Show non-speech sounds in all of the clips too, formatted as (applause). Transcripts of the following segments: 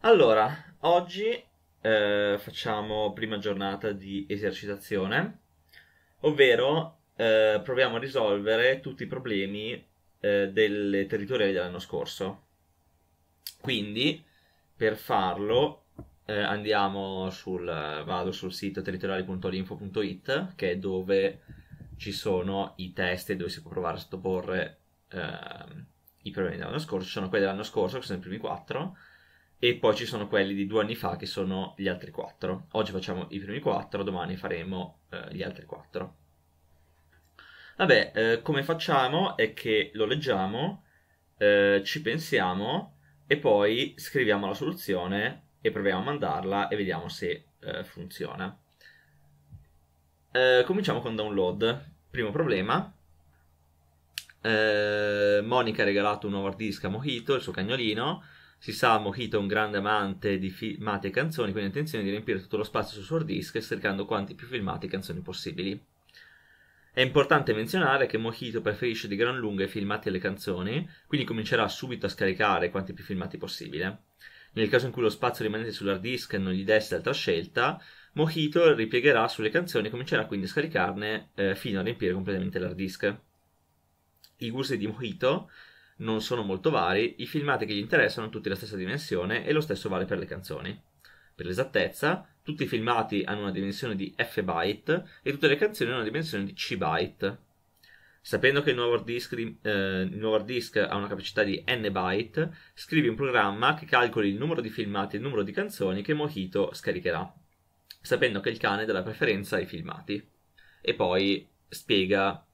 Allora, oggi eh, facciamo prima giornata di esercitazione, ovvero eh, proviamo a risolvere tutti i problemi eh, delle territoriali dell'anno scorso. Quindi, per farlo, eh, andiamo sul, vado sul sito territoriali.linfo.it, che è dove ci sono i test e dove si può provare a sottoporre ehm, i problemi dell'anno scorso. Ci sono quelli dell'anno scorso, che sono i primi quattro, e poi ci sono quelli di due anni fa che sono gli altri quattro. Oggi facciamo i primi quattro, domani faremo eh, gli altri quattro. Vabbè, eh, come facciamo è che lo leggiamo, eh, ci pensiamo e poi scriviamo la soluzione e proviamo a mandarla e vediamo se eh, funziona. Eh, cominciamo con download. Primo problema, eh, Monica ha regalato un nuovo hard disk a Mojito, il suo cagnolino, si sa, Mojito è un grande amante di filmati e canzoni, quindi ha intenzione di riempire tutto lo spazio sul suo disc cercando quanti più filmati e canzoni possibili. È importante menzionare che Mojito preferisce di gran lunga i filmati e le canzoni, quindi comincerà subito a scaricare quanti più filmati possibile. Nel caso in cui lo spazio rimanesse sull'hard disk non gli desse altra scelta, Mojito ripiegherà sulle canzoni e comincerà quindi a scaricarne eh, fino a riempire completamente l'hard disk. I gusti di Mojito non sono molto vari, i filmati che gli interessano hanno tutti la stessa dimensione e lo stesso vale per le canzoni. Per l'esattezza, tutti i filmati hanno una dimensione di F byte e tutte le canzoni hanno una dimensione di C byte. Sapendo che il nuovo hard disk, di, eh, il nuovo disk ha una capacità di n byte, scrivi un programma che calcoli il numero di filmati e il numero di canzoni che Mojito scaricherà, sapendo che il cane dà la preferenza ai filmati. E poi spiega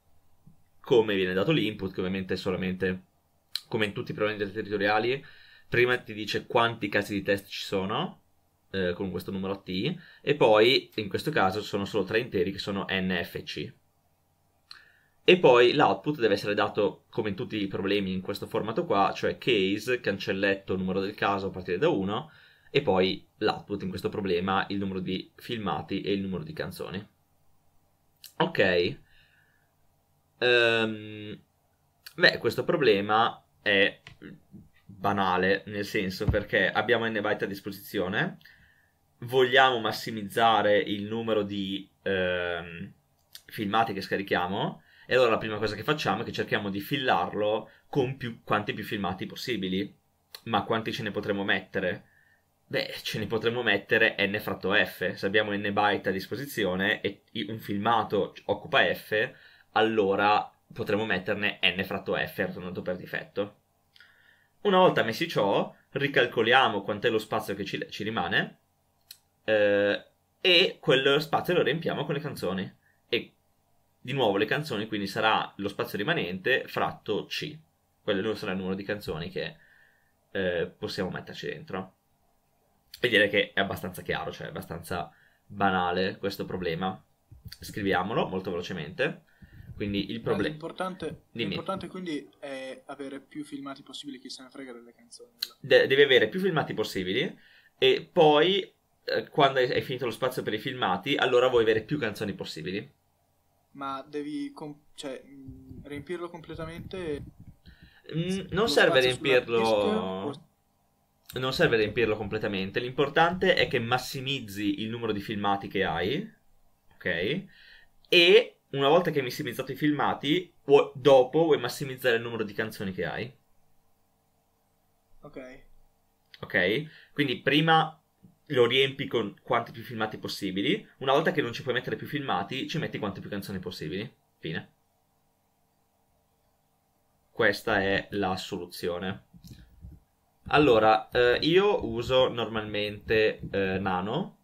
come viene dato l'input, che ovviamente è solamente come in tutti i problemi territoriali, prima ti dice quanti casi di test ci sono, eh, con questo numero T, e poi in questo caso sono solo tre interi che sono NFC. E poi l'output deve essere dato come in tutti i problemi in questo formato qua, cioè case, cancelletto, numero del caso a partire da 1 e poi l'output in questo problema, il numero di filmati e il numero di canzoni. Ok. Um, Beh, questo problema è banale, nel senso perché abbiamo n byte a disposizione, vogliamo massimizzare il numero di eh, filmati che scarichiamo, e allora la prima cosa che facciamo è che cerchiamo di fillarlo con più, quanti più filmati possibili. Ma quanti ce ne potremmo mettere? Beh, ce ne potremmo mettere n fratto f. Se abbiamo n byte a disposizione e un filmato occupa f, allora potremmo metterne n fratto f arrotondato per difetto. Una volta messi ciò, ricalcoliamo quant'è lo spazio che ci, ci rimane eh, e quello spazio lo riempiamo con le canzoni. E di nuovo le canzoni quindi sarà lo spazio rimanente fratto c. Quello sarà il numero di canzoni che eh, possiamo metterci dentro. E direi che è abbastanza chiaro, cioè è abbastanza banale questo problema. Scriviamolo molto velocemente. Quindi il problema. L'importante, l'importante, quindi è avere più filmati possibili, chi se ne frega delle canzoni. De- deve avere più filmati possibili e poi eh, quando hai finito lo spazio per i filmati, allora vuoi avere più canzoni possibili. Ma devi com- cioè, mh, mm, riempirlo completamente? Mm, non serve riempirlo. Non serve riempirlo completamente. L'importante è che massimizzi il numero di filmati che hai, ok? E una volta che hai massimizzato i filmati, vuoi, dopo vuoi massimizzare il numero di canzoni che hai. Ok. Ok? Quindi prima lo riempi con quanti più filmati possibili, una volta che non ci puoi mettere più filmati, ci metti quante più canzoni possibili. Fine. Questa è la soluzione. Allora, eh, io uso normalmente eh, Nano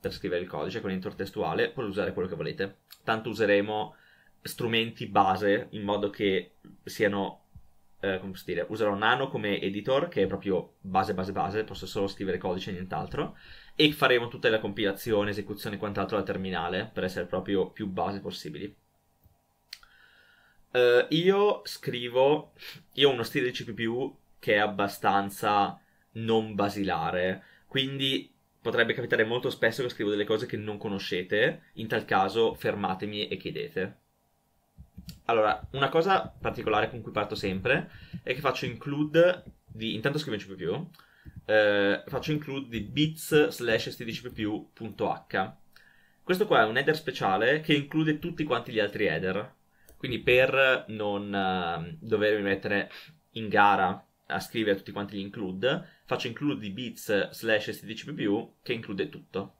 per scrivere il codice, quindi intertestuale, puoi usare quello che volete tanto useremo strumenti base in modo che siano eh, come posso dire, userò Nano come editor, che è proprio base, base, base, posso solo scrivere codice e nient'altro, e faremo tutta la compilazione, esecuzione e quant'altro al terminale, per essere proprio più base possibili. Uh, io scrivo, io ho uno stile di CPU che è abbastanza non basilare, quindi potrebbe capitare molto spesso che scrivo delle cose che non conoscete, in tal caso fermatemi e chiedete. Allora, una cosa particolare con cui parto sempre è che faccio include di... intanto scrivo in più, eh, faccio include di bits slash stdcpp.h. Questo qua è un header speciale che include tutti quanti gli altri header, quindi per non uh, dovermi mettere in gara a scrivere tutti quanti gli include, faccio include di bits slash stdcppu che include tutto.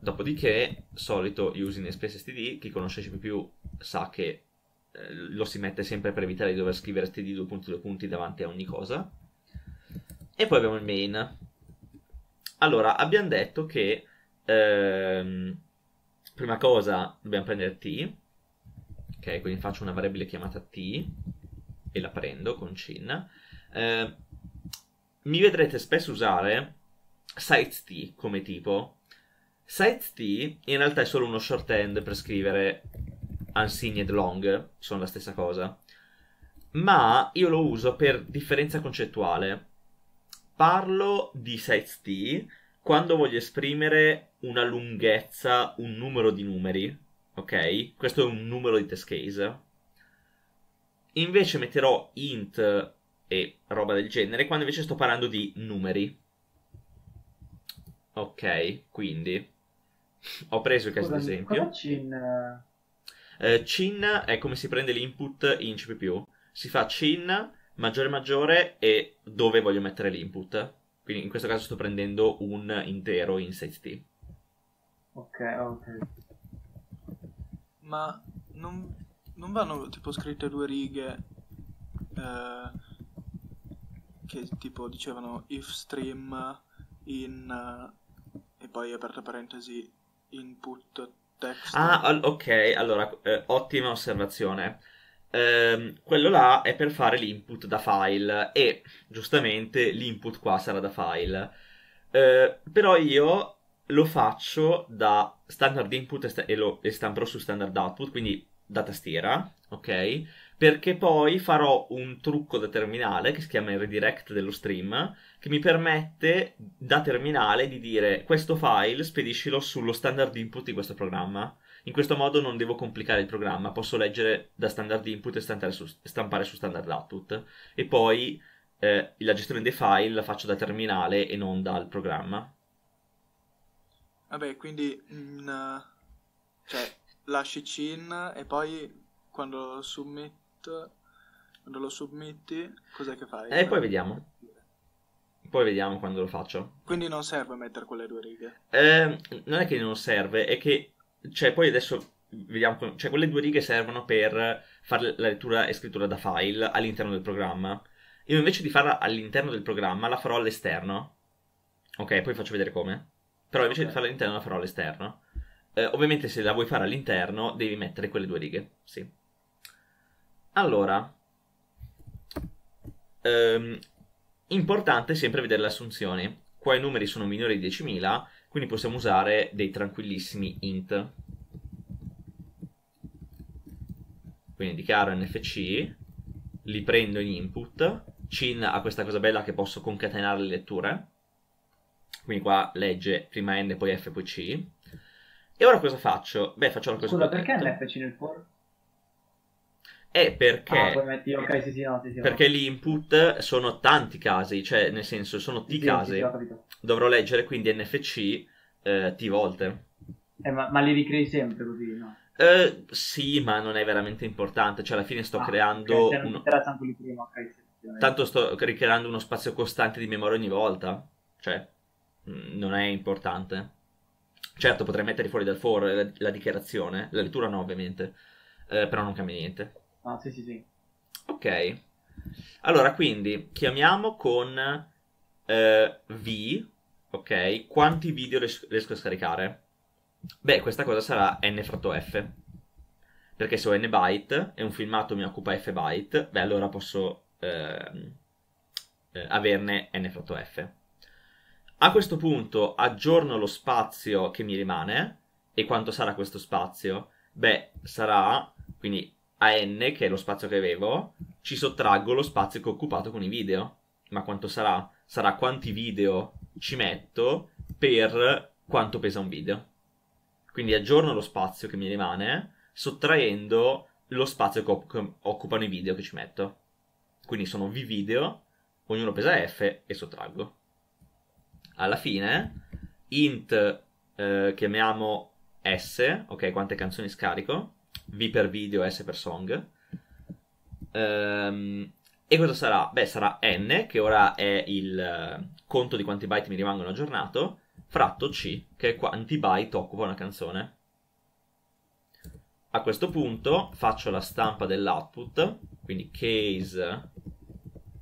Dopodiché, solito using express std, chi conosce CPU sa che eh, lo si mette sempre per evitare di dover scrivere std due punti due punti davanti a ogni cosa. E poi abbiamo il main. Allora, abbiamo detto che ehm, prima cosa dobbiamo prendere t, ok, quindi faccio una variabile chiamata t e la prendo con Chin, eh, mi vedrete spesso usare SiteT come tipo. SiteT in realtà è solo uno shorthand per scrivere unsigned long, sono la stessa cosa, ma io lo uso per differenza concettuale. Parlo di SiteT quando voglio esprimere una lunghezza, un numero di numeri, ok? Questo è un numero di test case invece metterò int e roba del genere quando invece sto parlando di numeri. Ok, quindi (laughs) ho preso il caso Scusami, d'esempio. Cin... Eh? eh, cin è come si prende l'input in CPU. Si fa cin maggiore maggiore e dove voglio mettere l'input. Quindi in questo caso sto prendendo un intero in 6t. Ok, ok. Ma non non vanno tipo scritte due righe eh, che tipo dicevano if stream in uh, e poi aperta parentesi input text. Ah, al- ok, allora eh, ottima osservazione. Ehm, quello là è per fare l'input da file e giustamente l'input qua sarà da file. Eh, però io lo faccio da standard input e, st- e lo e stamperò su standard output, quindi da tastiera, ok? Perché poi farò un trucco da terminale che si chiama il redirect dello stream, che mi permette da terminale di dire questo file spediscilo sullo standard input di questo programma. In questo modo non devo complicare il programma, posso leggere da standard input e stampare su, stampare su standard output. E poi eh, la gestione dei file la faccio da terminale e non dal programma. Vabbè, quindi... Mh, mm, cioè, lasci cin e poi quando submit quando lo submetti cos'è che fai? E eh, poi vediamo. Poi vediamo quando lo faccio. Quindi non serve mettere quelle due righe. Eh, non è che non serve, è che cioè poi adesso vediamo cioè quelle due righe servono per fare la lettura e scrittura da file all'interno del programma. Io invece di farla all'interno del programma la farò all'esterno. Ok, poi faccio vedere come. Però invece okay. di farla all'interno la farò all'esterno. Eh, ovviamente se la vuoi fare all'interno devi mettere quelle due righe, sì. Allora, ehm, importante sempre vedere le assunzioni. Qua i numeri sono minori di 10.000, quindi possiamo usare dei tranquillissimi int. Quindi dichiaro NFC, li prendo in input, Cin ha questa cosa bella che posso concatenare le letture, quindi qua legge prima N, poi F, poi C, e ora cosa faccio? Beh, faccio una cosa. Scusa, perché NFC nel for? È eh, perché. Ah, poi metti, ok, sì, sì, no, sì, sì. Perché no. l'input sono tanti casi, cioè, nel senso, sono T sì, casi. Sì, sì, Dovrò leggere quindi NFC eh, T volte. Eh, ma, ma, li ricrei sempre così, no? Eh, sì, ma non è veramente importante. Cioè, alla fine sto ah, creando. Okay, un... prima, okay, Tanto sto ricreando uno spazio costante di memoria ogni volta. Cioè, mm, non è importante. Certo, potrei mettere fuori dal foro la, la dichiarazione, la lettura no ovviamente, eh, però non cambia niente. Ah, sì, sì, sì. Ok. Allora, quindi, chiamiamo con eh, V, ok, quanti video ries- riesco a scaricare? Beh, questa cosa sarà n fratto f. Perché se ho n byte e un filmato mi occupa f byte, beh, allora posso ehm, eh, averne n fratto f. A questo punto aggiorno lo spazio che mi rimane. E quanto sarà questo spazio? Beh, sarà quindi a n, che è lo spazio che avevo, ci sottraggo lo spazio che ho occupato con i video. Ma quanto sarà? Sarà quanti video ci metto per quanto pesa un video. Quindi aggiorno lo spazio che mi rimane sottraendo lo spazio che, opp- che occupano i video che ci metto. Quindi sono v video, ognuno pesa f e sottraggo alla fine int eh, chiamiamo S, ok, quante canzoni scarico, V per video, S per song. Ehm, e cosa sarà? Beh, sarà N, che ora è il eh, conto di quanti byte mi rimangono aggiornato, fratto C, che è quanti byte occupa una canzone. A questo punto faccio la stampa dell'output, quindi case,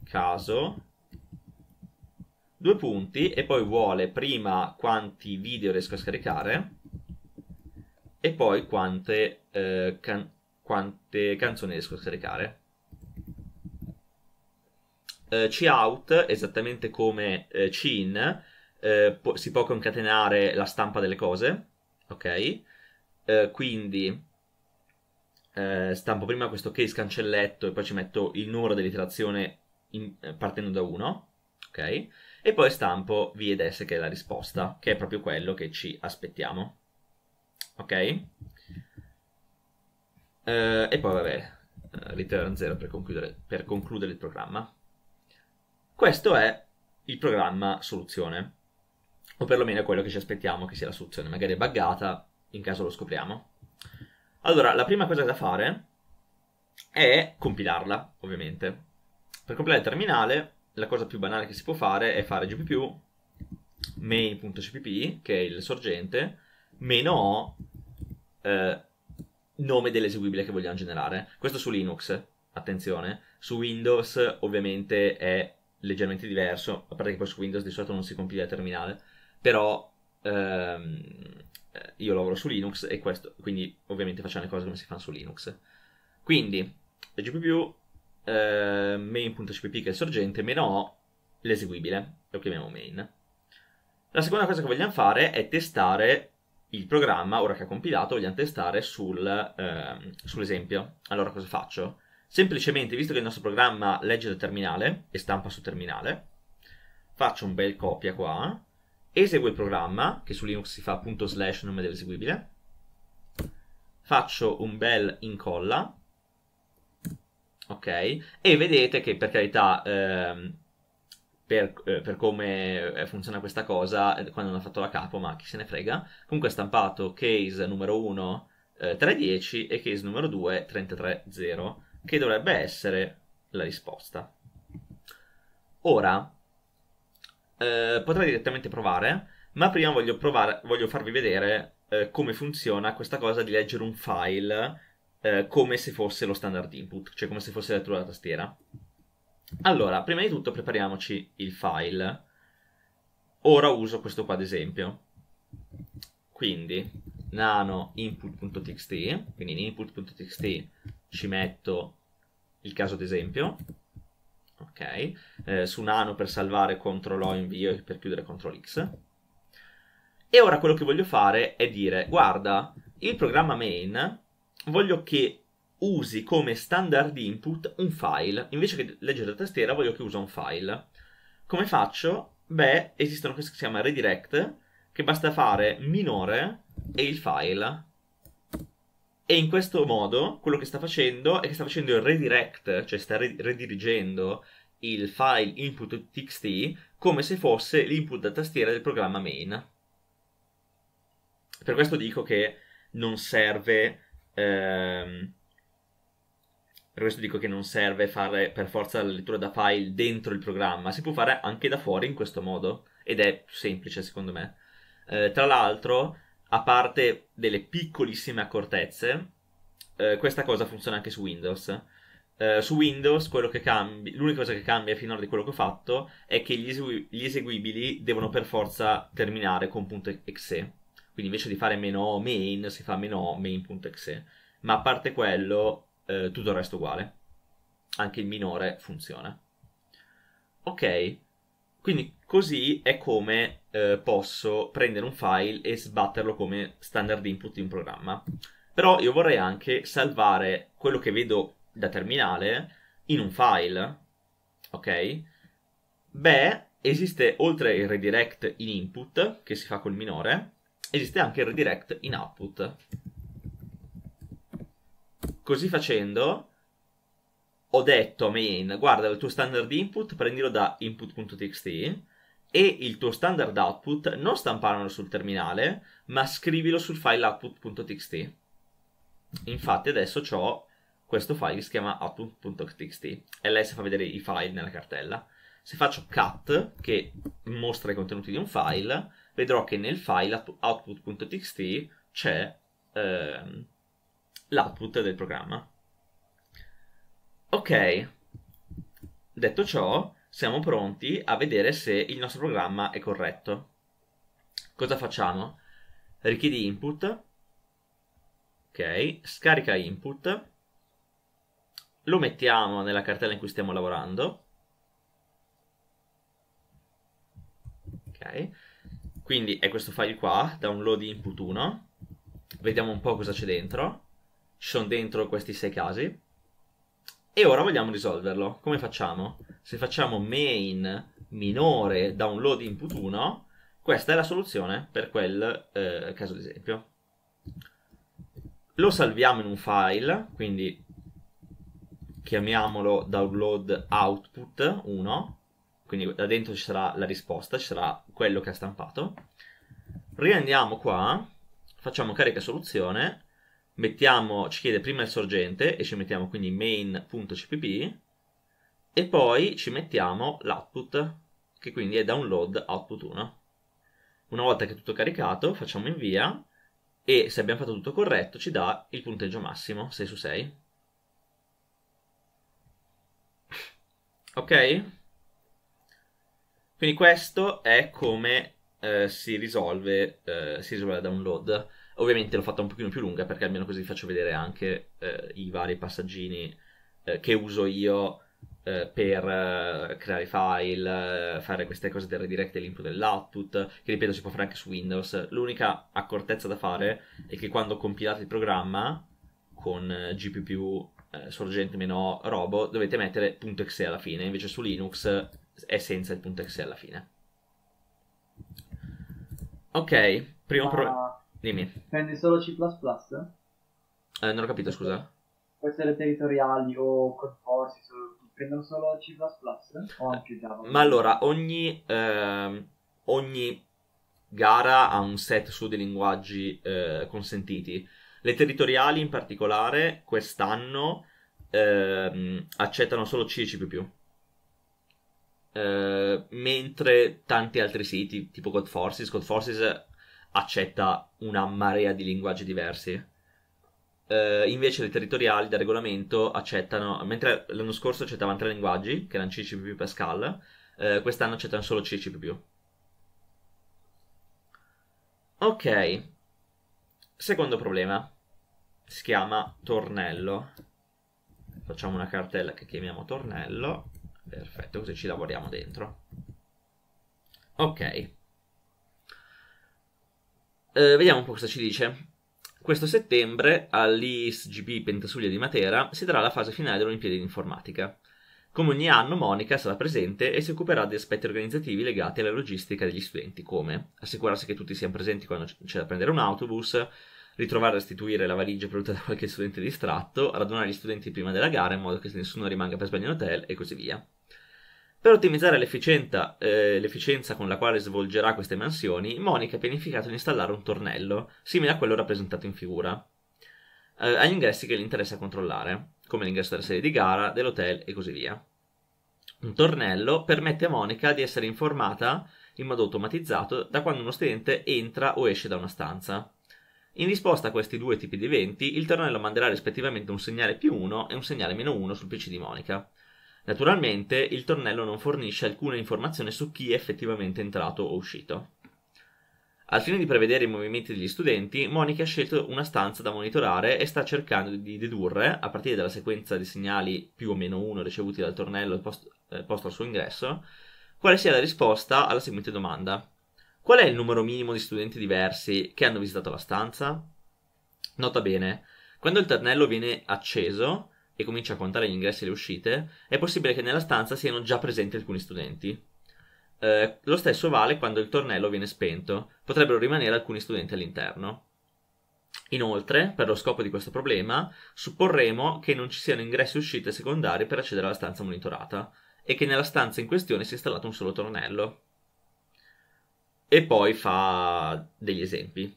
caso, due punti e poi vuole prima quanti video riesco a scaricare e poi quante, eh, can- quante canzoni riesco a scaricare. Eh, C-out, esattamente come eh, C-in, eh, po- si può concatenare la stampa delle cose, ok? Eh, quindi eh, stampo prima questo case cancelletto e poi ci metto il numero dell'iterazione in- eh, partendo da 1, ok? e poi stampo V ed S che è la risposta, che è proprio quello che ci aspettiamo. Ok? Eh, e poi vabbè, eh, return 0 per concludere, per concludere il programma. Questo è il programma soluzione, o perlomeno quello che ci aspettiamo che sia la soluzione, magari è buggata, in caso lo scopriamo. Allora, la prima cosa da fare è compilarla, ovviamente. Per compilare il terminale la cosa più banale che si può fare è fare gpp main.cpp, che è il sorgente, meno eh, nome dell'eseguibile che vogliamo generare. Questo su Linux, attenzione. Su Windows ovviamente è leggermente diverso, a parte che poi su Windows di solito non si compila il terminale, però ehm, io lavoro su Linux e questo, quindi ovviamente facciamo le cose come si fanno su Linux. Quindi, GPU eh, main.cpp che è il sorgente, meno o l'eseguibile, lo chiamiamo main. La seconda cosa che vogliamo fare è testare il programma, ora che ha compilato, vogliamo testare sul, eh, sull'esempio. Allora cosa faccio? Semplicemente, visto che il nostro programma legge dal terminale e stampa sul terminale, faccio un bel copia qua, eseguo il programma, che su Linux si fa punto slash nome dell'eseguibile, faccio un bel incolla, ok? E vedete che per carità, ehm, per, eh, per, come eh, funziona questa cosa, eh, quando hanno fatto la capo, ma chi se ne frega, comunque è stampato case numero 1 eh, 310 e case numero 2 330, che dovrebbe essere la risposta. Ora, eh, potrei direttamente provare, ma prima voglio, provare, voglio farvi vedere eh, come funziona questa cosa di leggere un file eh, come se fosse lo standard input, cioè come se fosse la tua tastiera. Allora, prima di tutto prepariamoci il file. Ora uso questo qua ad esempio. Quindi nano input.txt, quindi in input.txt ci metto il caso d'esempio, ok, eh, su nano per salvare CTRL O invio e per chiudere CTRL X. E ora quello che voglio fare è dire, guarda, il programma main voglio che usi come standard input un file. Invece che leggere da tastiera, voglio che usa un file. Come faccio? Beh, esistono questo che si chiama redirect, che basta fare minore e il file. E in questo modo quello che sta facendo è che sta facendo il redirect, cioè sta redirigendo il file input.txt come se fosse l'input da tastiera del programma main. Per questo dico che non serve Ehm, per questo dico che non serve fare per forza la lettura da file dentro il programma, si può fare anche da fuori in questo modo ed è semplice secondo me. Eh, tra l'altro, a parte delle piccolissime accortezze, eh, questa cosa funziona anche su Windows. Eh, su Windows cambi... l'unica cosa che cambia finora di quello che ho fatto è che gli, esegu... gli eseguibili devono per forza terminare con .exe quindi invece di fare meno main si fa meno main.exe. Ma a parte quello, eh, tutto il resto è uguale. Anche il minore funziona. Ok, quindi così è come eh, posso prendere un file e sbatterlo come standard input in programma. Però io vorrei anche salvare quello che vedo da terminale in un file, ok? Beh, esiste oltre il redirect in input, che si fa col minore, esiste anche il redirect in output. Così facendo, ho detto a main, guarda il tuo standard input, prendilo da input.txt e il tuo standard output non stamparlo sul terminale, ma scrivilo sul file output.txt. Infatti adesso ho questo file che si chiama output.txt e lei si fa vedere i file nella cartella. Se faccio cat, che mostra i contenuti di un file, vedrò che nel file output.txt c'è ehm, l'output del programma. Ok, detto ciò, siamo pronti a vedere se il nostro programma è corretto. Cosa facciamo? Richiedi input, ok, scarica input, lo mettiamo nella cartella in cui stiamo lavorando, ok, quindi è questo file qua, download input 1. Vediamo un po' cosa c'è dentro. Ci sono dentro questi sei casi. E ora vogliamo risolverlo. Come facciamo? Se facciamo main minore download input 1, questa è la soluzione per quel eh, caso d'esempio. Lo salviamo in un file, quindi chiamiamolo download output 1 quindi da dentro ci sarà la risposta, ci sarà quello che ha stampato. Riandiamo qua, facciamo carica soluzione, mettiamo, ci chiede prima il sorgente e ci mettiamo quindi main.cpp e poi ci mettiamo l'output, che quindi è download output 1. Una volta che è tutto caricato, facciamo invia e se abbiamo fatto tutto corretto ci dà il punteggio massimo, 6 su 6. Ok? Quindi questo è come eh, si, risolve, eh, si risolve la download. Ovviamente l'ho fatta un pochino più lunga perché almeno così vi faccio vedere anche eh, i vari passaggini eh, che uso io eh, per eh, creare i file, fare queste cose del redirect dell'input e dell'output, che ripeto si può fare anche su Windows. L'unica accortezza da fare è che quando compilate il programma con GPU sorgente meno robo dovete mettere .exe alla fine, invece su Linux e senza il punto .exe alla fine. Ok, primo problema. Dimmi. Prendi solo C++? Eh, non ho capito, scusa. Queste le territoriali o concorsi prendono solo C++ o eh, anche Java? Ma allora, ogni, eh, ogni gara ha un set su dei linguaggi eh, consentiti. Le territoriali in particolare quest'anno ehm, accettano solo C e C++. Eh, mentre tanti altri siti, tipo Code Forces, Code Forces accetta una marea di linguaggi diversi. Eh, invece le territoriali da regolamento accettano, mentre l'anno scorso accettavano tre linguaggi, che erano CCP più Pascal, eh, quest'anno accettano solo CCP. Ok, secondo problema si chiama tornello. Facciamo una cartella che chiamiamo tornello Perfetto, così ci lavoriamo dentro. Ok. Eh, vediamo un po' cosa ci dice. Questo settembre all'ISGP Pentasuglia di Matera si darà la fase finale delle di Informatica. Come ogni anno, Monica sarà presente e si occuperà di aspetti organizzativi legati alla logistica degli studenti, come assicurarsi che tutti siano presenti quando c'è da prendere un autobus, ritrovare e restituire la valigia prodotta da qualche studente distratto, radunare gli studenti prima della gara in modo che nessuno rimanga per sbaglio in hotel e così via. Per ottimizzare l'efficienza, eh, l'efficienza con la quale svolgerà queste mansioni, Monica ha pianificato di installare un tornello, simile a quello rappresentato in figura, eh, agli ingressi che gli interessa controllare, come l'ingresso della serie di gara, dell'hotel e così via. Un tornello permette a Monica di essere informata in modo automatizzato da quando uno studente entra o esce da una stanza. In risposta a questi due tipi di eventi, il tornello manderà rispettivamente un segnale più 1 e un segnale meno 1 sul PC di Monica. Naturalmente il tornello non fornisce alcuna informazione su chi è effettivamente entrato o uscito. Al fine di prevedere i movimenti degli studenti, Monica ha scelto una stanza da monitorare e sta cercando di dedurre, a partire dalla sequenza di segnali più o meno uno ricevuti dal tornello post- eh, posto al suo ingresso, quale sia la risposta alla seguente domanda. Qual è il numero minimo di studenti diversi che hanno visitato la stanza? Nota bene, quando il tornello viene acceso, e comincia a contare gli ingressi e le uscite, è possibile che nella stanza siano già presenti alcuni studenti. Eh, lo stesso vale quando il tornello viene spento, potrebbero rimanere alcuni studenti all'interno. Inoltre, per lo scopo di questo problema, supporremo che non ci siano ingressi e uscite secondari per accedere alla stanza monitorata e che nella stanza in questione sia installato un solo tornello. E poi fa degli esempi.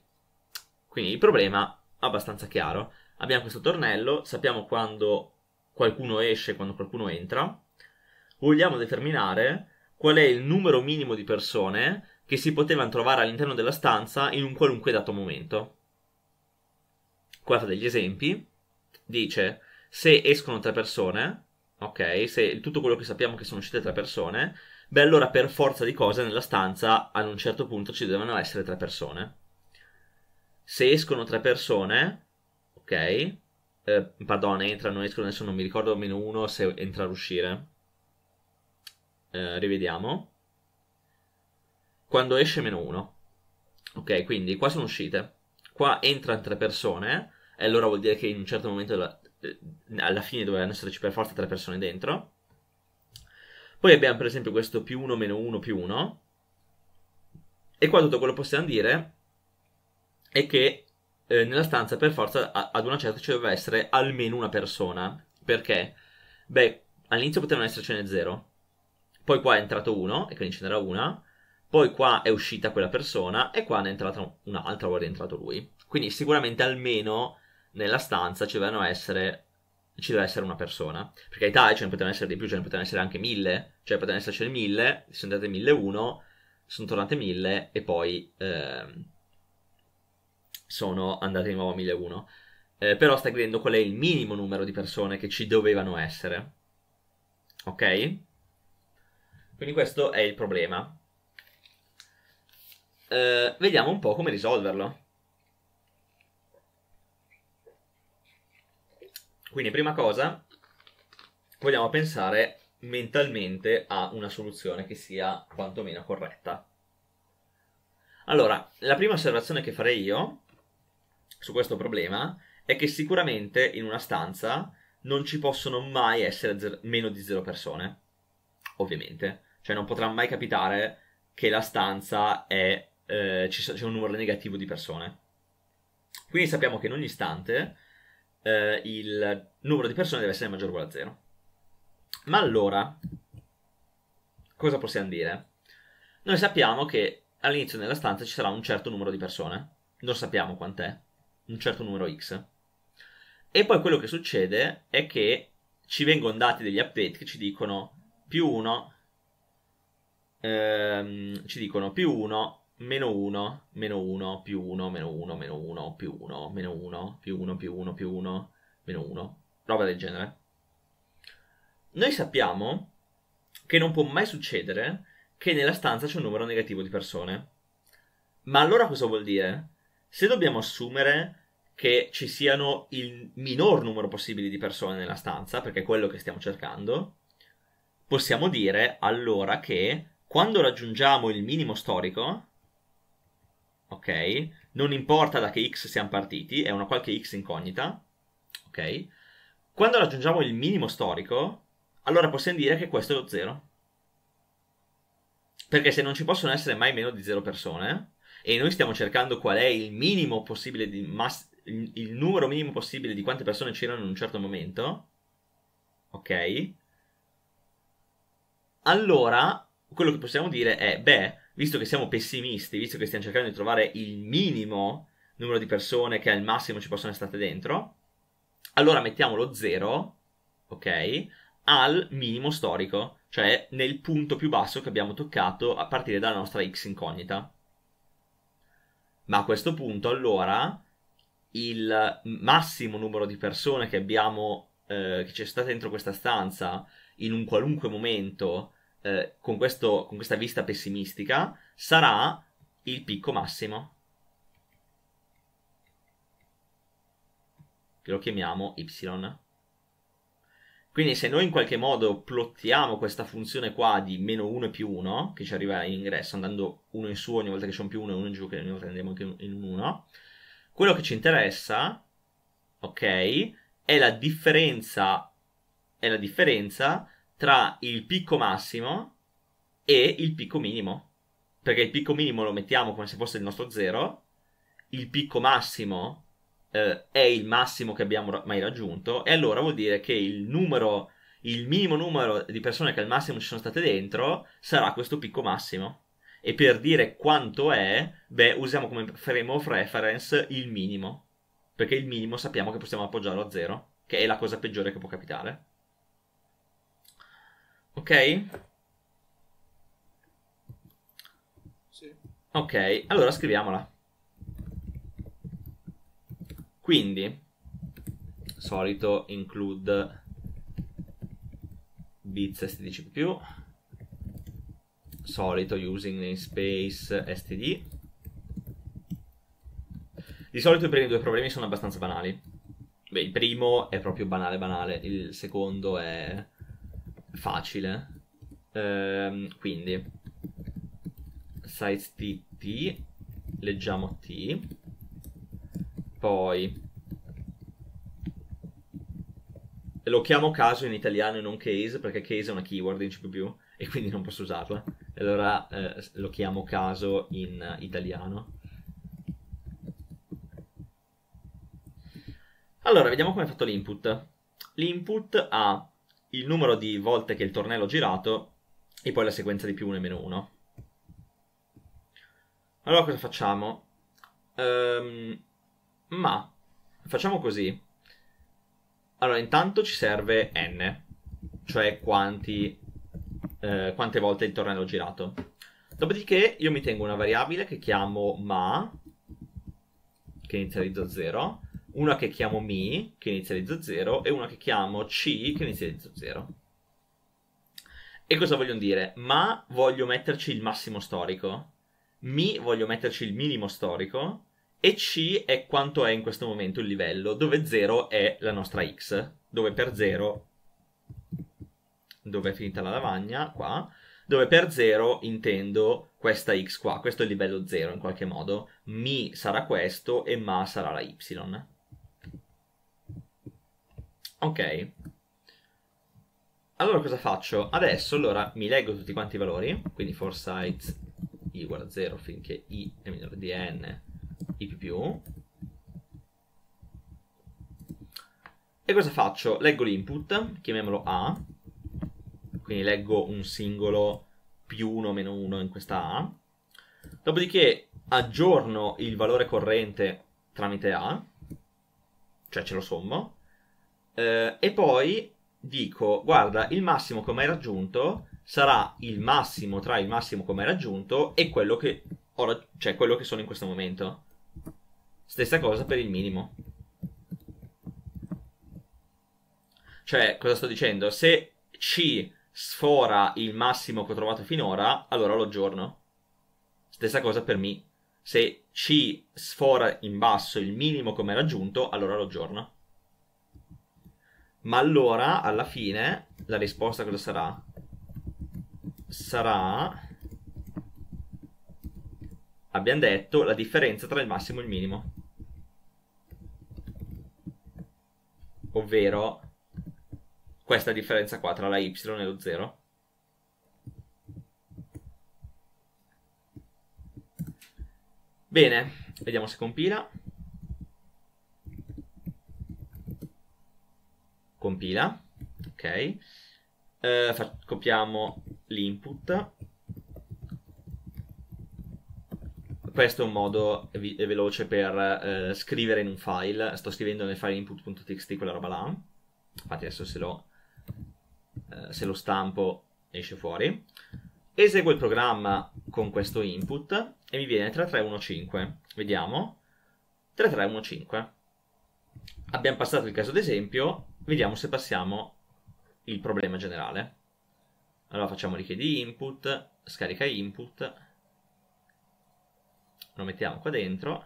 Quindi il problema è abbastanza chiaro abbiamo questo tornello, sappiamo quando qualcuno esce, quando qualcuno entra, vogliamo determinare qual è il numero minimo di persone che si potevano trovare all'interno della stanza in un qualunque dato momento. Qua fa degli esempi, dice se escono tre persone, ok, se tutto quello che sappiamo che sono uscite tre persone, beh allora per forza di cose nella stanza ad un certo punto ci devono essere tre persone. Se escono tre persone, Ok? Eh, pardon, entrano, escono, adesso non mi ricordo meno uno se entra o uscire. Eh, rivediamo. Quando esce meno uno. Ok, quindi qua sono uscite. Qua entrano tre persone. E allora vuol dire che in un certo momento della, eh, alla fine dovevano esserci per forza tre persone dentro. Poi abbiamo per esempio questo più 1 meno 1 più 1. E qua tutto quello che possiamo dire è che eh, nella stanza per forza a- ad una certa ci doveva essere almeno una persona. Perché? Beh, all'inizio potevano essercene zero, poi qua è entrato uno e quindi ce n'era una, poi qua è uscita quella persona e qua ne è entrata un'altra o è entrato lui. Quindi sicuramente almeno nella stanza ci dovevano essere ci deve essere una persona. Perché in realtà eh, ce ne potevano essere di più, ce ne potevano essere anche mille. Cioè, potevano esserci mille, sono andate mille uno, sono tornate mille e poi... Ehm, sono andate di nuovo a 1001. Eh, però stai chiedendo qual è il minimo numero di persone che ci dovevano essere. Ok? Quindi questo è il problema. Eh, vediamo un po' come risolverlo. Quindi prima cosa, vogliamo pensare mentalmente a una soluzione che sia quantomeno corretta. Allora, la prima osservazione che farei io su questo problema è che sicuramente in una stanza non ci possono mai essere zero, meno di zero persone, ovviamente. Cioè non potrà mai capitare che la stanza è, eh, c'è un numero negativo di persone. Quindi sappiamo che in ogni istante eh, il numero di persone deve essere maggiore o uguale a zero. Ma allora, cosa possiamo dire? Noi sappiamo che all'inizio della stanza ci sarà un certo numero di persone. Non sappiamo quant'è, un certo numero X. E poi quello che succede è che ci vengono dati degli update che ci dicono più 1, ehm, ci dicono più 1, meno 1, meno 1, più 1, meno 1, meno 1, più 1, meno 1, più 1, più 1, più 1, meno 1, roba del genere. Noi sappiamo che non può mai succedere che nella stanza c'è un numero negativo di persone. Ma allora cosa vuol dire? Se dobbiamo assumere che ci siano il minor numero possibile di persone nella stanza, perché è quello che stiamo cercando, possiamo dire allora che quando raggiungiamo il minimo storico, ok, non importa da che x siamo partiti, è una qualche x incognita, ok, quando raggiungiamo il minimo storico, allora possiamo dire che questo è lo 0. Perché se non ci possono essere mai meno di 0 persone, e noi stiamo cercando qual è il minimo possibile di mass- il, il numero minimo possibile di quante persone c'erano in un certo momento, ok? Allora, quello che possiamo dire è, beh, visto che siamo pessimisti, visto che stiamo cercando di trovare il minimo numero di persone che al massimo ci possono essere state dentro, allora mettiamo lo 0, ok? Al minimo storico, cioè nel punto più basso che abbiamo toccato a partire dalla nostra x incognita. Ma a questo punto, allora, il massimo numero di persone che abbiamo, eh, che c'è stata dentro questa stanza in un qualunque momento eh, con, questo, con questa vista pessimistica sarà il picco massimo. Che lo chiamiamo y. Quindi se noi in qualche modo plottiamo questa funzione qua di meno 1 e più 1, che ci arriva in ingresso andando 1 in su ogni volta che c'è un più 1 e 1 in giù, che ogni volta andiamo anche in un 1, quello che ci interessa, ok, è la differenza, è la differenza tra il picco massimo e il picco minimo. Perché il picco minimo lo mettiamo come se fosse il nostro zero, il picco massimo eh, è il massimo che abbiamo mai raggiunto, e allora vuol dire che il numero, il minimo numero di persone che al massimo ci sono state dentro sarà questo picco massimo e per dire quanto è, beh, usiamo come frame of reference il minimo, perché il minimo sappiamo che possiamo appoggiarlo a zero, che è la cosa peggiore che può capitare. Ok? Sì. Ok, allora scriviamola. Quindi, solito include bits stdc più solito using namespace std. Di solito i primi due problemi sono abbastanza banali. Beh, il primo è proprio banale banale, il secondo è facile. Ehm, quindi, size tt, leggiamo t, poi lo chiamo caso in italiano e non case perché case è una keyword in C++ e quindi non posso usarla. E allora eh, lo chiamo caso in italiano. Allora, vediamo come è fatto l'input. L'input ha il numero di volte che il tornello ha girato e poi la sequenza di più 1 e meno 1. Allora cosa facciamo? Um, ma facciamo così. Allora, intanto ci serve n, cioè quanti eh, quante volte il tornello girato. Dopodiché io mi tengo una variabile che chiamo ma, che inizializzo 0, una che chiamo mi, che inizializzo 0, e una che chiamo c, che inizializzo 0. E cosa voglio dire? Ma voglio metterci il massimo storico, mi voglio metterci il minimo storico, e c è quanto è in questo momento il livello, dove 0 è la nostra x, dove per 0 dove è finita la lavagna, qua, dove per 0 intendo questa x qua, questo è il livello 0 in qualche modo, mi sarà questo e ma sarà la y. Ok. Allora cosa faccio? Adesso, allora, mi leggo tutti quanti i valori, quindi for i uguale a 0 finché i è minore di n, i più più. E cosa faccio? Leggo l'input, chiamiamolo a, quindi leggo un singolo più 1 meno 1 in questa A. Dopodiché aggiorno il valore corrente tramite A, cioè ce lo sommo, eh, e poi dico, guarda, il massimo che ho mai raggiunto sarà il massimo tra il massimo come hai raggiunto e quello che, ho, cioè, quello che sono in questo momento. Stessa cosa per il minimo. Cioè, cosa sto dicendo? Se C sfora il massimo che ho trovato finora, allora lo aggiorno. Stessa cosa per me. Se C sfora in basso il minimo come raggiunto, allora lo aggiorno. Ma allora, alla fine, la risposta cosa sarà? Sarà... Abbiamo detto la differenza tra il massimo e il minimo. Ovvero questa differenza qua tra la y e lo 0? Bene, vediamo se compila. Compila, ok. Eh, copiamo l'input. Questo è un modo ve veloce per eh, scrivere in un file. Sto scrivendo nel file input.txt quella roba là. Infatti adesso se lo eh, se lo stampo esce fuori. Eseguo il programma con questo input e mi viene 3315. Vediamo. 3315. Abbiamo passato il caso d'esempio, vediamo se passiamo il problema generale. Allora facciamo richiedi input, scarica input, lo mettiamo qua dentro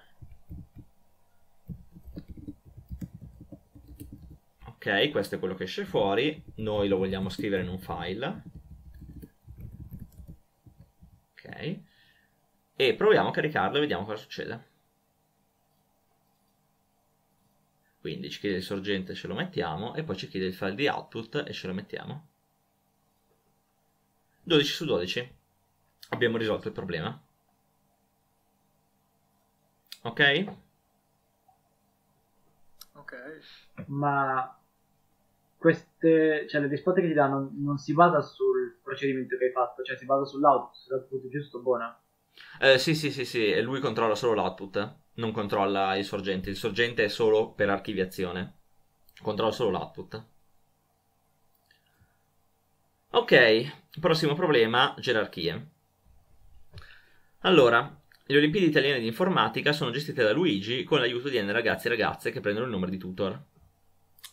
ok, questo è quello che esce fuori, noi lo vogliamo scrivere in un file, ok, e proviamo a caricarlo e vediamo cosa succede. Quindi ci chiede il sorgente, ce lo mettiamo, e poi ci chiede il file di output e ce lo mettiamo. 12 su 12. Abbiamo risolto il problema. Ok? Ok. Ma queste, cioè, le risposte che ti danno non si basa sul procedimento che hai fatto, cioè si basa sull'output, sull'output giusto, buona? Eh, sì, sì, sì, sì, lui controlla solo l'output, non controlla il sorgente, il sorgente è solo per archiviazione, controlla solo l'output. Ok, prossimo problema, gerarchie. Allora, le Olimpiadi italiane di informatica sono gestite da Luigi con l'aiuto di N ragazzi e ragazze che prendono il numero di tutor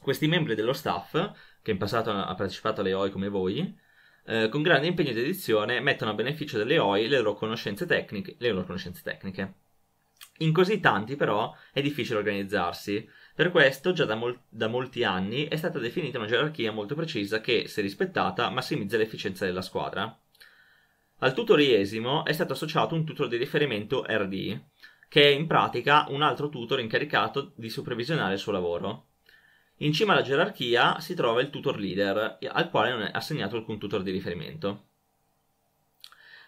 questi membri dello staff, che in passato hanno partecipato alle OI come voi, eh, con grande impegno di edizione mettono a beneficio delle OI le loro conoscenze tecniche. Loro conoscenze tecniche. In così tanti, però, è difficile organizzarsi. Per questo, già da, mol- da molti anni, è stata definita una gerarchia molto precisa che, se rispettata, massimizza l'efficienza della squadra. Al tutoriesimo è stato associato un tutor di riferimento RD, che è in pratica un altro tutor incaricato di supervisionare il suo lavoro. In cima alla gerarchia si trova il tutor leader, al quale non è assegnato alcun tutor di riferimento.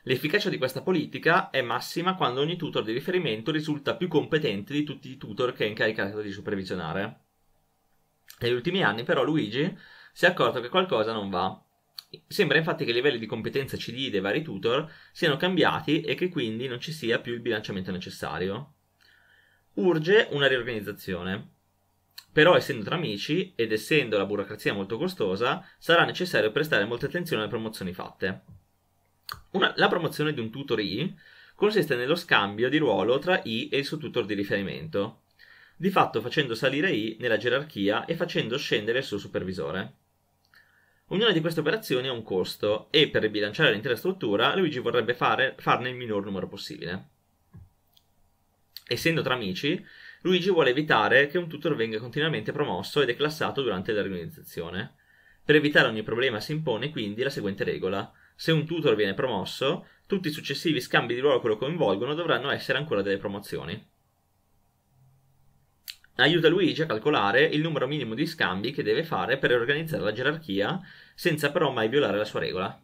L'efficacia di questa politica è massima quando ogni tutor di riferimento risulta più competente di tutti i tutor che è incaricato di supervisionare. Negli ultimi anni, però, Luigi si è accorto che qualcosa non va. Sembra infatti che i livelli di competenza CD dei vari tutor siano cambiati e che quindi non ci sia più il bilanciamento necessario. Urge una riorganizzazione. Però, essendo tra amici ed essendo la burocrazia molto costosa, sarà necessario prestare molta attenzione alle promozioni fatte. Una, la promozione di un tutor I consiste nello scambio di ruolo tra I e il suo tutor di riferimento, di fatto facendo salire I nella gerarchia e facendo scendere il suo supervisore. Ognuna di queste operazioni ha un costo e per ribilanciare l'intera struttura Luigi vorrebbe fare, farne il minor numero possibile. Essendo tra amici, Luigi vuole evitare che un tutor venga continuamente promosso e declassato durante l'organizzazione. Per evitare ogni problema si impone quindi la seguente regola. Se un tutor viene promosso, tutti i successivi scambi di ruolo che lo coinvolgono dovranno essere ancora delle promozioni. Aiuta Luigi a calcolare il numero minimo di scambi che deve fare per organizzare la gerarchia, senza però mai violare la sua regola.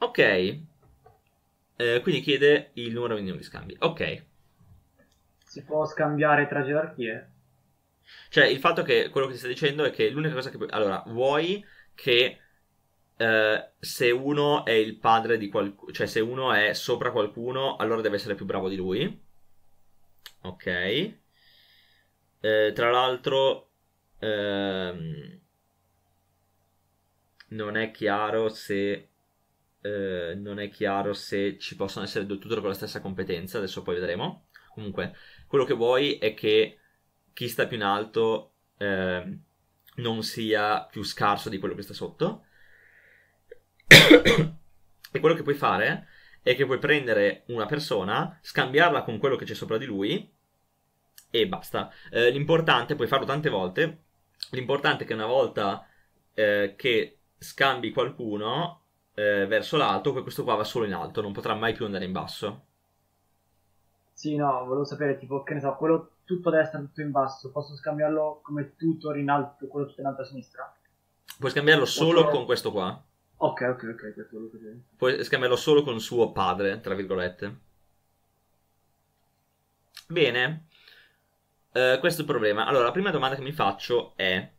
Ok, eh, quindi chiede il numero minimo di scambi. Ok, si può scambiare tra gerarchie? Cioè, il fatto che quello che ti sta dicendo è che l'unica cosa che. Allora, vuoi che eh, se uno è il padre di qualcuno, cioè se uno è sopra qualcuno, allora deve essere più bravo di lui. Ok. Eh, tra l'altro, ehm, non è chiaro se. Eh, non è chiaro se ci possono essere due tutor con la stessa competenza. Adesso poi vedremo. Comunque, quello che vuoi è che chi sta più in alto eh, non sia più scarso di quello che sta sotto. (coughs) e quello che puoi fare è che puoi prendere una persona, scambiarla con quello che c'è sopra di lui e basta. Eh, l'importante, puoi farlo tante volte, l'importante è che una volta eh, che scambi qualcuno eh, verso l'alto, questo qua va solo in alto, non potrà mai più andare in basso. Sì, no, volevo sapere, tipo, che ne so, quello tutto a destra, tutto in basso, posso scambiarlo come tutto in alto, quello tutto in alto a sinistra? Puoi scambiarlo solo con questo qua. Ok, ok, ok, perfetto. Puoi scambiarlo solo con suo padre, tra virgolette. Bene. Uh, questo è il problema. Allora, la prima domanda che mi faccio è...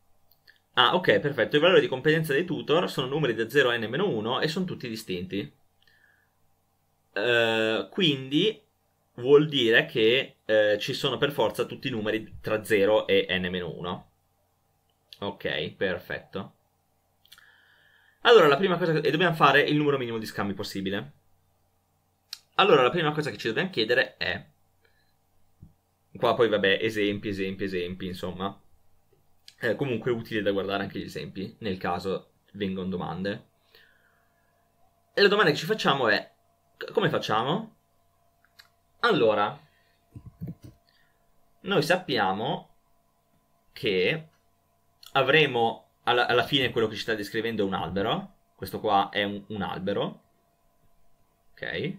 Ah, ok, perfetto. I valori di competenza dei tutor sono numeri da 0 a n-1 e sono tutti distinti. Uh, quindi vuol dire che eh, ci sono per forza tutti i numeri tra 0 e n-1. Ok, perfetto. Allora, la prima cosa che dobbiamo fare è il numero minimo di scambi possibile. Allora, la prima cosa che ci dobbiamo chiedere è qua poi vabbè, esempi, esempi, esempi, insomma. È comunque utile da guardare anche gli esempi, nel caso vengono domande. E la domanda che ci facciamo è come facciamo? Allora, noi sappiamo che avremo alla, alla, fine quello che ci sta descrivendo è un albero. Questo qua è un, un albero. Ok.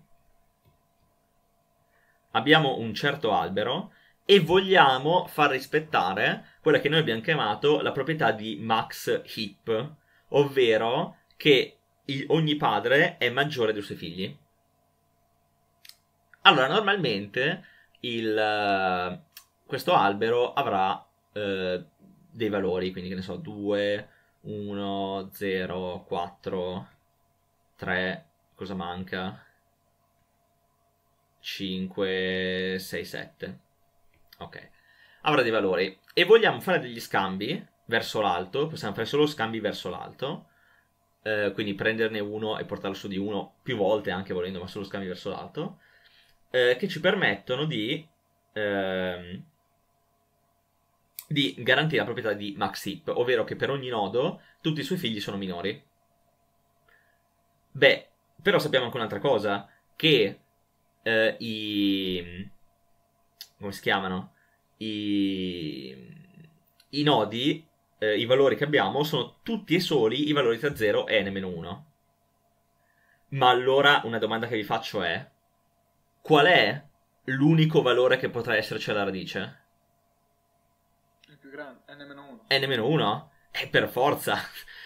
Abbiamo un certo albero e vogliamo far rispettare quella che noi abbiamo chiamato la proprietà di max hip, ovvero che il, ogni padre è maggiore dei suoi figli. Allora, normalmente il, eh, questo albero avrà eh, dei valori, quindi che ne so, 2, 1, 0, 4, 3, cosa manca? 5, 6, 7. Ok. Avrà dei valori e vogliamo fare degli scambi verso l'alto, possiamo fare solo scambi verso l'alto. Eh, quindi prenderne uno e portarlo su di uno più volte anche volendo, ma solo scambi verso l'alto eh, che ci permettono di, ehm, di garantire la proprietà di MaxHeap, ovvero che per ogni nodo tutti i suoi figli sono minori. Beh, però sappiamo anche un'altra cosa, che eh, i... come si chiamano? I, i nodi, eh, i valori che abbiamo, sono tutti e soli i valori tra 0 e n-1. Ma allora una domanda che vi faccio è, qual è l'unico valore che potrà esserci alla radice? Il più grande, n-1. n-1? Eh, per forza, (laughs)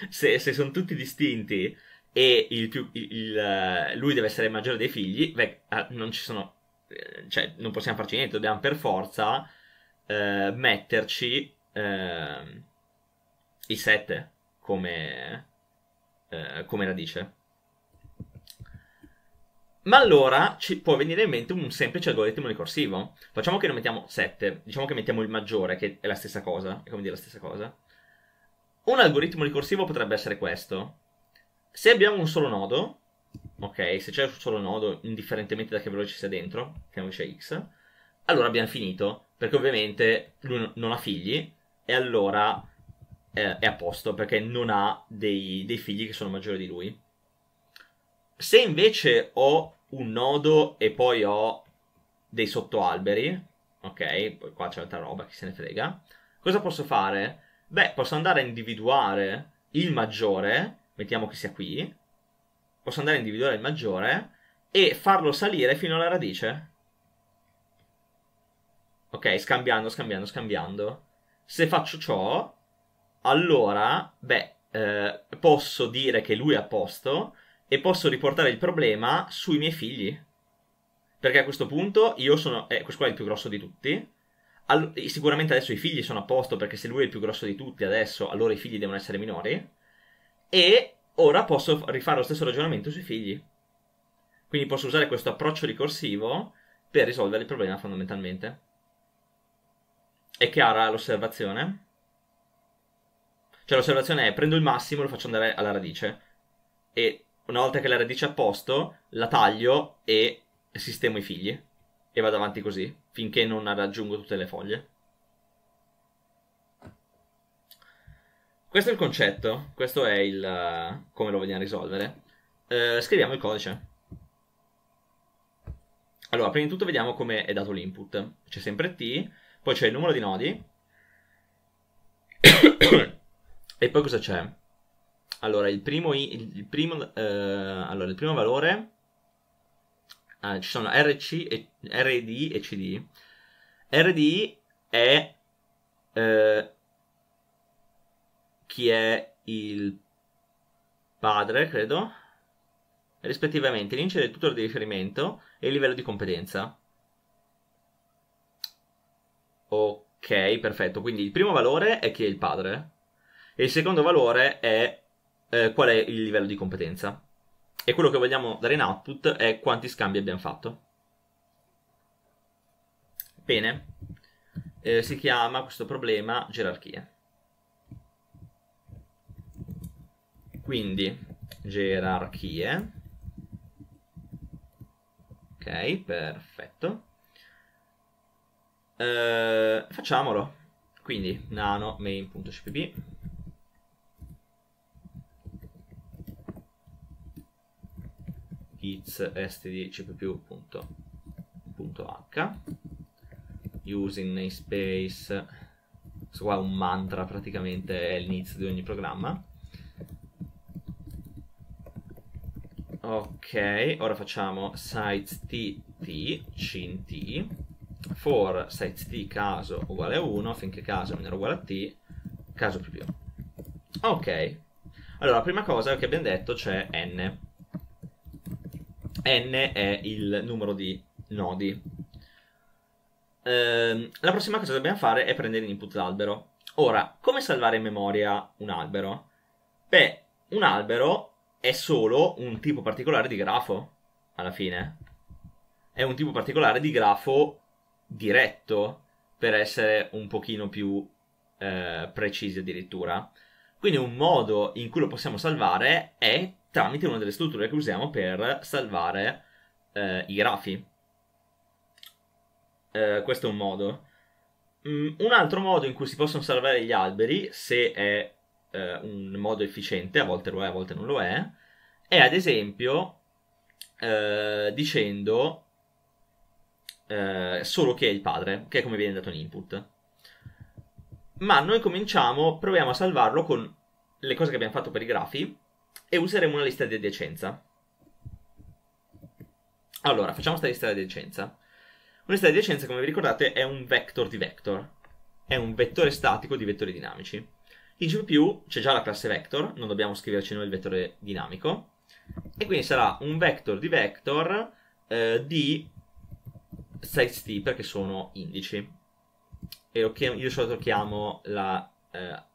se, se sono tutti distinti e il più, il, eh, lui deve essere il maggiore dei figli, beh, ah, non ci sono, eh, cioè, non possiamo farci niente, dobbiamo per forza eh, metterci eh, i 7 come, eh, come radice. Ma allora ci può venire in mente un semplice algoritmo ricorsivo. Facciamo che ne mettiamo 7, diciamo che mettiamo il maggiore, che è la stessa cosa, è come dire la stessa cosa. Un algoritmo ricorsivo potrebbe essere questo. Se abbiamo un solo nodo, ok, se c'è un solo nodo, indifferentemente da che veloce sia dentro, che invece è x, allora abbiamo finito, perché ovviamente lui non ha figli, e allora è a posto, perché non ha dei, dei figli che sono maggiori di lui. Se invece ho un nodo e poi ho dei sottoalberi, ok, poi qua c'è altra roba, chi se ne frega, cosa posso fare? Beh, posso andare a individuare il maggiore, mettiamo che sia qui, posso andare a individuare il maggiore e farlo salire fino alla radice. Ok, scambiando, scambiando, scambiando. Se faccio ciò, allora, beh, eh, posso dire che lui è a posto, e posso riportare il problema sui miei figli. Perché a questo punto io sono. Eh, questo qua è il più grosso di tutti. All- sicuramente adesso i figli sono a posto perché se lui è il più grosso di tutti adesso, allora i figli devono essere minori. E ora posso rifare lo stesso ragionamento sui figli. Quindi posso usare questo approccio ricorsivo per risolvere il problema fondamentalmente. È chiara l'osservazione? Cioè l'osservazione è prendo il massimo e lo faccio andare alla radice. E una volta che la radice è a posto, la taglio e sistemo i figli. E vado avanti così, finché non raggiungo tutte le foglie. Questo è il concetto, questo è il uh, come lo vogliamo risolvere. Uh, scriviamo il codice. Allora, prima di tutto vediamo come è dato l'input. C'è sempre t, poi c'è il numero di nodi. (coughs) e poi cosa c'è? Allora, il primo, il primo, eh, allora, il primo valore ah, ci sono RC e, RD e CD. RD è eh, chi è il padre, credo, rispettivamente l'indice del tutore di riferimento e il livello di competenza. Ok, perfetto. Quindi il primo valore è chi è il padre e il secondo valore è eh, qual è il livello di competenza. E quello che vogliamo dare in output è quanti scambi abbiamo fatto. Bene, eh, si chiama questo problema gerarchie. Quindi, gerarchie. Ok, perfetto. Eh, facciamolo. Quindi, nano main.cpp itst10.h using namespace questo qua è un mantra praticamente è l'inizio di ogni programma ok ora facciamo sites.tt cint for sites.t caso uguale a 1 finché caso minore uguale a t caso più più ok allora prima cosa che abbiamo detto c'è cioè n n è il numero di nodi. Ehm, la prossima cosa che dobbiamo fare è prendere l'input input Ora, come salvare in memoria un albero? Beh, un albero è solo un tipo particolare di grafo, alla fine. È un tipo particolare di grafo diretto, per essere un pochino più eh, precisi addirittura. Quindi un modo in cui lo possiamo salvare è tramite una delle strutture che usiamo per salvare eh, i rafi. Eh, questo è un modo. Mm, un altro modo in cui si possono salvare gli alberi, se è eh, un modo efficiente, a volte lo è, a volte non lo è, è ad esempio eh, dicendo eh, solo che è il padre, che è come viene dato un input. Ma noi cominciamo, proviamo a salvarlo con le cose che abbiamo fatto per i grafi, e useremo una lista di adiacenza. Allora, facciamo questa lista di adiacenza. Una lista di adiacenza, come vi ricordate, è un vector di vector. È un vettore statico di vettori dinamici. In G++ c'è già la classe vector, non dobbiamo scriverci noi il vettore dinamico. E quindi sarà un vector di vector eh, di size t, perché sono indici. E io di solito chiamo la, eh, la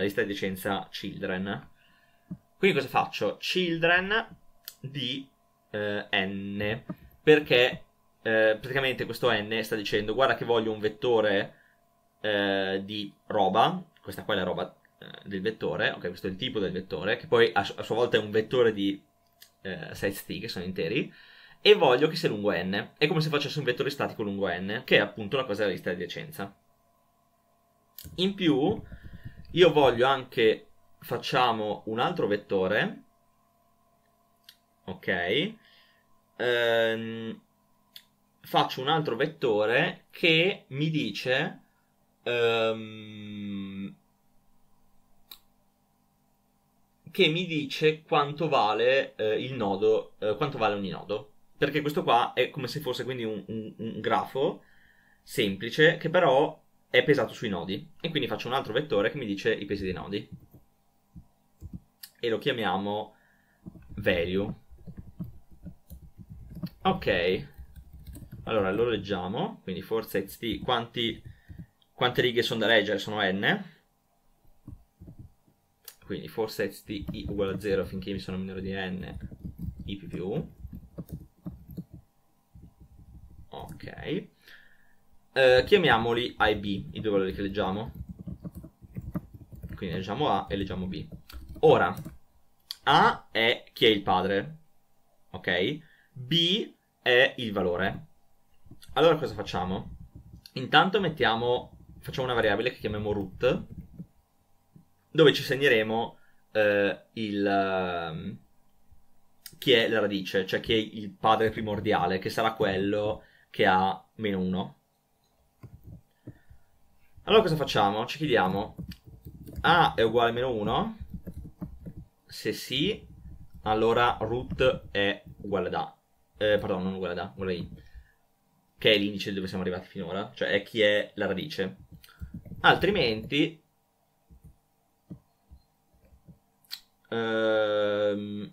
lista di adiacenza children quindi cosa faccio? Children di eh, n, perché eh, praticamente questo n sta dicendo guarda che voglio un vettore eh, di roba, questa qua è la roba eh, del vettore, ok, questo è il tipo del vettore, che poi a, a sua volta è un vettore di eh, size t, che sono interi, e voglio che sia lungo n. È come se facesse un vettore statico lungo n, che è appunto la cosa della lista di adiacenza. In più, io voglio anche facciamo un altro vettore, ok, ehm, faccio un altro vettore che mi dice ehm, che mi dice quanto vale eh, il nodo, eh, quanto vale ogni nodo, perché questo qua è come se fosse quindi un, un, un grafo semplice che però è pesato sui nodi e quindi faccio un altro vettore che mi dice i pesi dei nodi e lo chiamiamo value. Ok, allora lo leggiamo, quindi forza xt, quanti, quante righe sono da leggere? Sono n, quindi forza xt i uguale a 0 finché mi sono minore di n, i più più. Ok, eh, chiamiamoli a e b, i due valori che leggiamo, quindi leggiamo a e leggiamo b. Ora, A è chi è il padre, ok? B è il valore. Allora cosa facciamo? Intanto mettiamo, facciamo una variabile che chiamiamo root, dove ci segneremo eh, il, ehm, chi è la radice, cioè chi è il padre primordiale, che sarà quello che ha meno 1. Allora cosa facciamo? Ci chiediamo a è uguale a meno 1 se sì, allora root è uguale A. Eh, pardon, non uguale da, uguale i. Che è l'indice dove siamo arrivati finora, cioè è chi è la radice. Altrimenti... Ehm,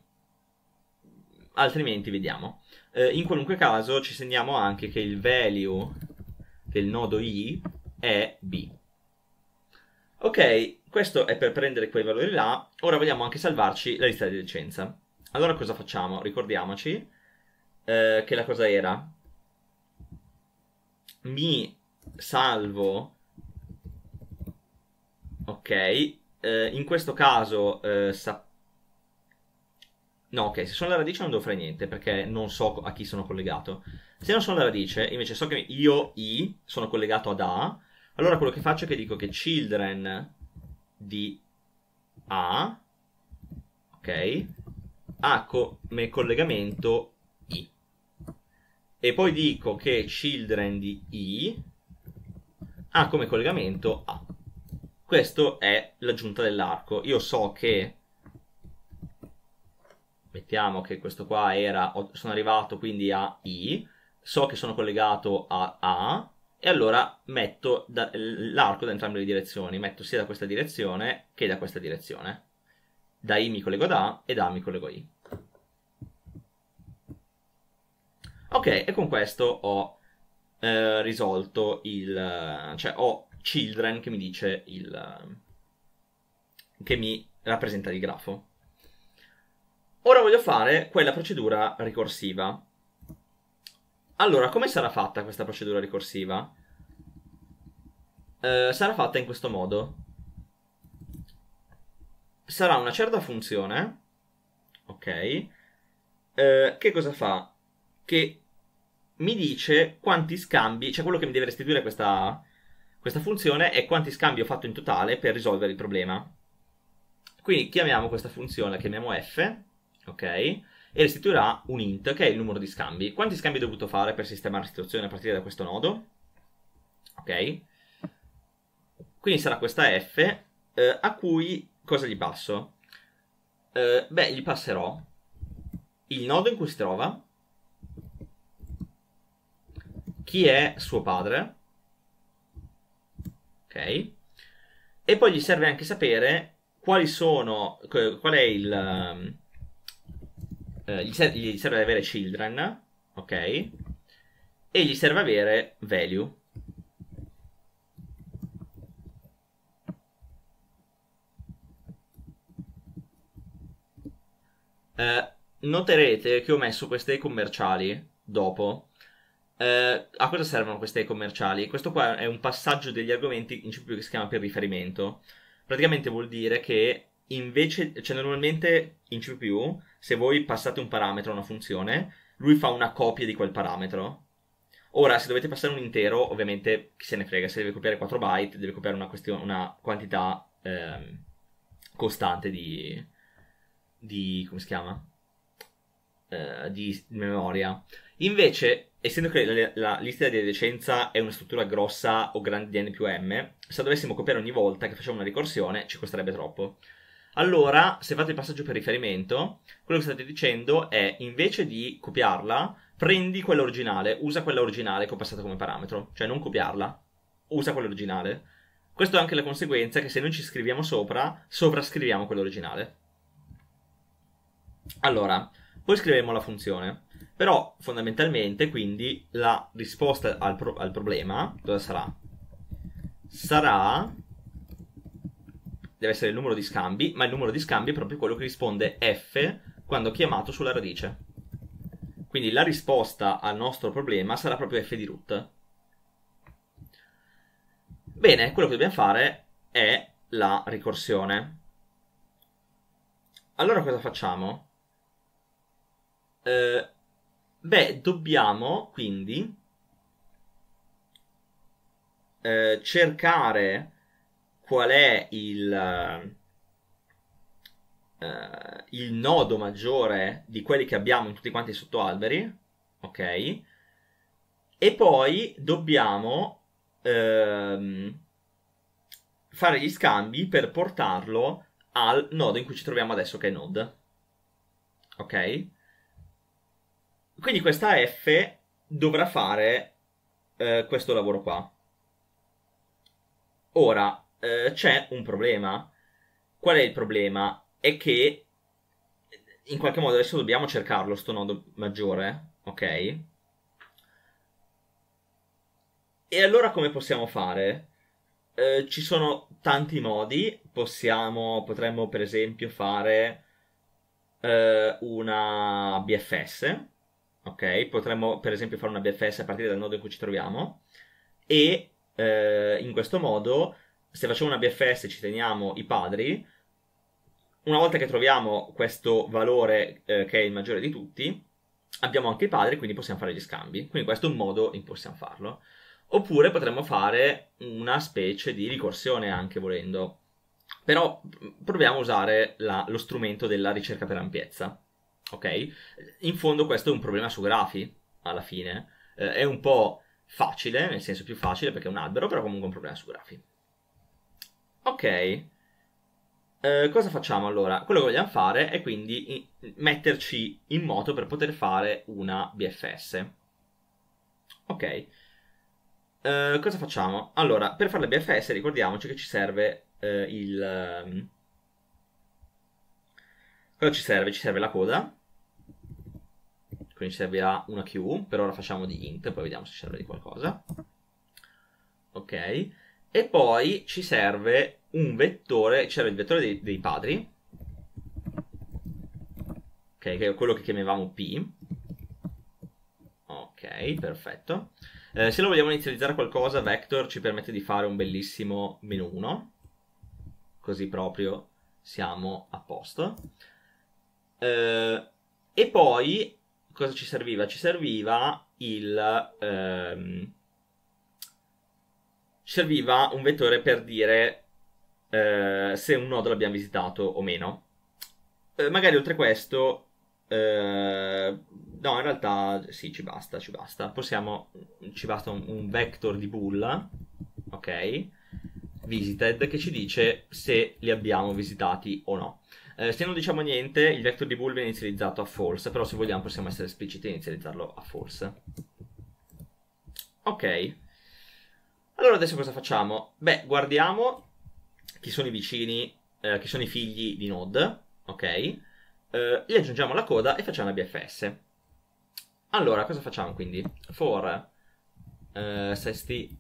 altrimenti vediamo. Eh, in qualunque caso ci segniamo anche che il value del nodo i è b. Ok, questo è per prendere quei valori là, ora vogliamo anche salvarci la lista di licenza. Allora cosa facciamo? Ricordiamoci eh, che la cosa era mi salvo ok eh, in questo caso eh, sa... no ok se sono la radice non devo fare niente perché non so a chi sono collegato se non sono la radice invece so che io i sono collegato ad a allora quello che faccio è che dico che children di A, ok? A come collegamento I. E poi dico che children di I ha come collegamento A. Questa è l'aggiunta dell'arco. Io so che mettiamo che questo qua era sono arrivato quindi a I, so che sono collegato a A e allora metto da, l'arco da entrambe le direzioni, metto sia da questa direzione che da questa direzione. Da I mi collego ad A e da A mi collego a I. Ok, e con questo ho eh, risolto il... cioè ho children che mi dice il... che mi rappresenta il grafo. Ora voglio fare quella procedura ricorsiva allora, come sarà fatta questa procedura ricorsiva? Eh, sarà fatta in questo modo. Sarà una certa funzione, ok, eh, che cosa fa? Che mi dice quanti scambi, cioè quello che mi deve restituire questa, questa funzione è quanti scambi ho fatto in totale per risolvere il problema. Quindi chiamiamo questa funzione, la chiamiamo f, ok? e restituirà un int che è il numero di scambi. Quanti scambi ho dovuto fare per sistemare la situazione a partire da questo nodo? Ok? Quindi sarà questa f eh, a cui cosa gli passo? Eh, beh, gli passerò il nodo in cui si trova, chi è suo padre, ok? E poi gli serve anche sapere quali sono, qual è il ehm, eh, gli, ser- gli, serve avere children, ok? E gli serve avere value. Eh, noterete che ho messo queste commerciali dopo. Eh, a cosa servono queste commerciali? Questo qua è un passaggio degli argomenti in CPU che si chiama per riferimento. Praticamente vuol dire che invece, cioè normalmente in CPU se voi passate un parametro a una funzione, lui fa una copia di quel parametro. Ora, se dovete passare un intero, ovviamente chi se ne frega, se deve copiare 4 byte, deve copiare una, question- una quantità eh, costante di, di. come si chiama? Eh, di memoria. Invece, essendo che la, la lista di decenza è una struttura grossa o grande di n più m, se dovessimo copiare ogni volta che facciamo una ricorsione ci costerebbe troppo. Allora, se fate il passaggio per riferimento, quello che state dicendo è invece di copiarla, prendi quella originale, usa quella originale che ho passato come parametro, cioè non copiarla, usa quella originale. Questo è anche la conseguenza che se noi ci scriviamo sopra, sovrascriviamo quello originale. Allora, poi scriveremo la funzione, però fondamentalmente quindi la risposta al, pro- al problema cosa sarà? Sarà deve essere il numero di scambi, ma il numero di scambi è proprio quello che risponde f quando chiamato sulla radice. Quindi la risposta al nostro problema sarà proprio f di root. Bene, quello che dobbiamo fare è la ricorsione. Allora cosa facciamo? Eh, beh, dobbiamo quindi eh, cercare qual è il, uh, il nodo maggiore di quelli che abbiamo in tutti quanti i sottoalberi, ok? E poi dobbiamo uh, fare gli scambi per portarlo al nodo in cui ci troviamo adesso, che è node, ok? Quindi questa F dovrà fare uh, questo lavoro qua. Ora, eh, c'è un problema. Qual è il problema? È che in qualche modo adesso dobbiamo cercarlo, sto nodo maggiore, ok? E allora come possiamo fare? Eh, ci sono tanti modi, possiamo, potremmo per esempio fare eh, una BFS, ok? Potremmo per esempio fare una BFS a partire dal nodo in cui ci troviamo e eh, in questo modo se facciamo una BFS ci teniamo i padri, una volta che troviamo questo valore eh, che è il maggiore di tutti, abbiamo anche i padri, quindi possiamo fare gli scambi. Quindi questo è un modo in cui possiamo farlo. Oppure potremmo fare una specie di ricorsione anche volendo. Però mm, proviamo a usare la, lo strumento della ricerca per ampiezza. Ok? In fondo questo è un problema su grafi, alla fine. Eh, è un po' facile, nel senso più facile perché è un albero, però comunque è un problema su grafi. Ok. Uh, cosa facciamo allora? Quello che vogliamo fare è quindi metterci in moto per poter fare una BFS. Ok. Uh, cosa facciamo? Allora, per fare la BFS ricordiamoci che ci serve uh, il... Ehm, cosa ci serve? Ci serve la coda. Quindi ci servirà una Q. Per ora facciamo di int, poi vediamo se serve di qualcosa. Ok. E poi ci serve un vettore, c'era il vettore dei, dei padri, ok, che è quello che chiamavamo P. Ok, perfetto. Eh, se lo vogliamo inizializzare qualcosa, vector ci permette di fare un bellissimo meno 1, così proprio siamo a posto. Eh, e poi cosa ci serviva? Ci serviva il... Ehm, serviva un vettore per dire eh, se un nodo l'abbiamo visitato o meno. Eh, magari oltre questo, eh, no, in realtà sì, ci basta, ci basta. Possiamo, ci basta un, un vector di bool, ok, visited, che ci dice se li abbiamo visitati o no. Eh, se non diciamo niente, il vector di bool viene inizializzato a false, però se vogliamo possiamo essere espliciti e inizializzarlo a false. Ok, allora adesso cosa facciamo? Beh, guardiamo chi sono i vicini, eh, chi sono i figli di Node, ok? Eh, gli aggiungiamo la coda e facciamo la BFS. Allora, cosa facciamo quindi? For eh, sesti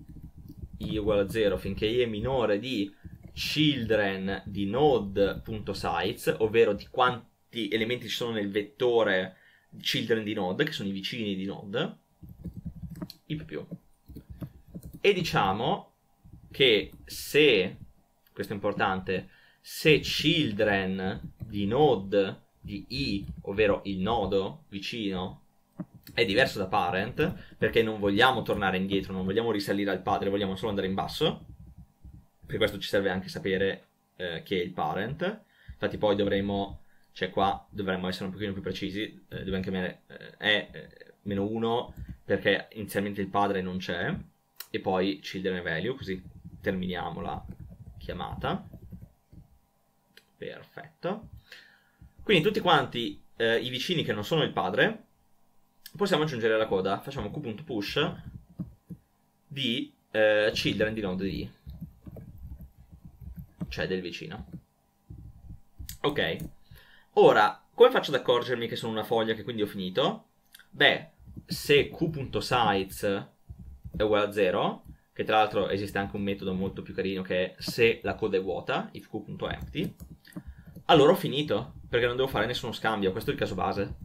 i uguale a 0 finché i è minore di children di node.size, ovvero di quanti elementi ci sono nel vettore children di node, che sono i vicini di node, i più più e diciamo che se, questo è importante, se children di node di i, ovvero il nodo vicino, è diverso da parent, perché non vogliamo tornare indietro, non vogliamo risalire al padre, vogliamo solo andare in basso. Per questo ci serve anche sapere eh, che è il parent. Infatti poi dovremmo, cioè qua dovremmo essere un pochino più precisi, eh, dove anche eh, è eh, meno 1 perché inizialmente il padre non c'è e poi children value, così terminiamo la chiamata. Perfetto. Quindi tutti quanti eh, i vicini che non sono il padre possiamo aggiungere la coda. Facciamo q.push di eh, children di node di, cioè del vicino. Ok. Ora, come faccio ad accorgermi che sono una foglia che quindi ho finito? Beh, se q.size è uguale a 0, che tra l'altro esiste anche un metodo molto più carino che è se la coda è vuota, ifq.empty, allora ho finito, perché non devo fare nessuno scambio, questo è il caso base.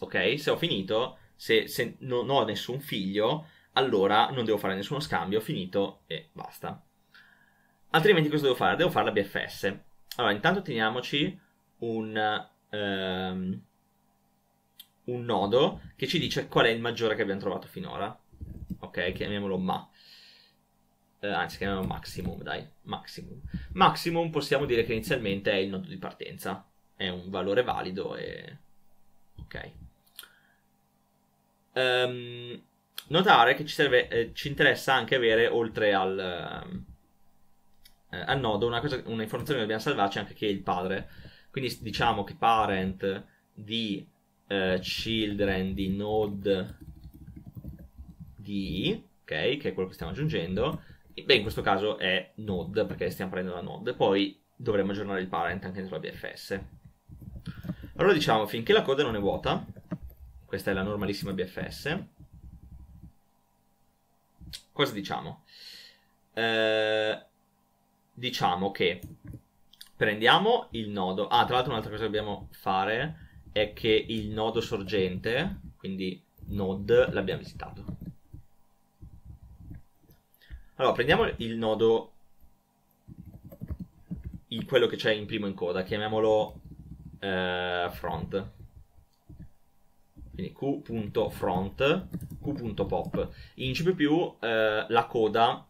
Ok, se ho finito, se, se non ho nessun figlio, allora non devo fare nessuno scambio, ho finito e basta. Altrimenti cosa devo fare? Devo fare la BFS. Allora, intanto teniamoci un... Um, un nodo che ci dice qual è il maggiore che abbiamo trovato finora. Ok, chiamiamolo ma. Eh, anzi, chiamiamolo maximum, dai. Maximum. Maximum possiamo dire che inizialmente è il nodo di partenza. È un valore valido e... Ok. Um, notare che ci, serve, eh, ci, interessa anche avere, oltre al, um, eh, al nodo, una, cosa, una informazione che dobbiamo salvarci anche che è il padre. Quindi diciamo che parent di eh, children di node di, ok, che è quello che stiamo aggiungendo, beh, in questo caso è node perché stiamo prendendo la node, poi dovremmo aggiornare il parent anche dentro la BFS. Allora diciamo, finché la coda non è vuota, questa è la normalissima BFS, cosa diciamo? Eh, diciamo che prendiamo il nodo, ah tra l'altro un'altra cosa che dobbiamo fare è che il nodo sorgente, quindi node, l'abbiamo visitato. Allora, prendiamo il nodo, il, quello che c'è in primo in coda, chiamiamolo eh, front. Quindi q.front, q.pop. In C++ eh, la coda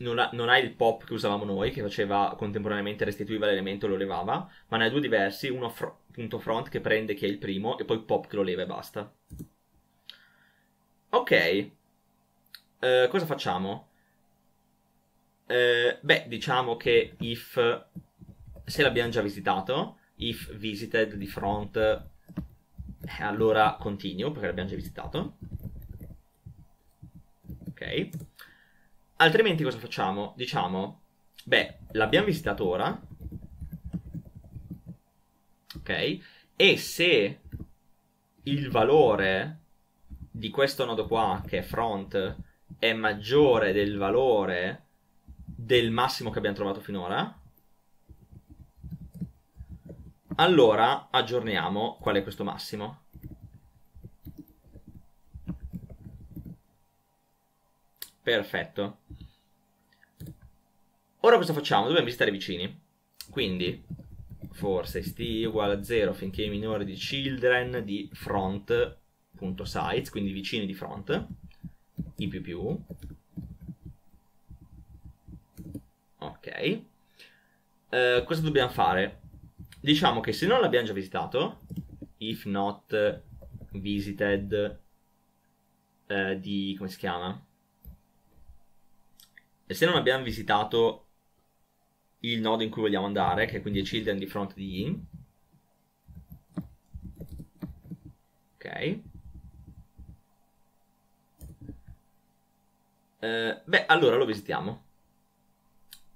non ha, non ha, il pop che usavamo noi, che faceva contemporaneamente restituiva l'elemento e lo levava, ma ne ha due diversi, uno, fr- punto front che prende che è il primo e poi pop che lo leva e basta. Ok, uh, cosa facciamo? Uh, beh, diciamo che if, se l'abbiamo già visitato, if visited di front, eh, allora continuo perché l'abbiamo già visitato. Ok, altrimenti cosa facciamo? Diciamo, beh, l'abbiamo visitato ora, ok? E se il valore di questo nodo qua, che è front, è maggiore del valore del massimo che abbiamo trovato finora, allora aggiorniamo qual è questo massimo. Perfetto. Ora cosa facciamo? Dobbiamo visitare i vicini. Quindi forse st uguale a 0 finché è minore di children di front.sites, quindi vicini di front, i più più. Ok. Uh, cosa dobbiamo fare? Diciamo che se non l'abbiamo già visitato, if not visited uh, di... come si chiama? E se non abbiamo visitato il nodo in cui vogliamo andare, che quindi è children di fronte di in. Ok. Eh, beh, allora lo visitiamo.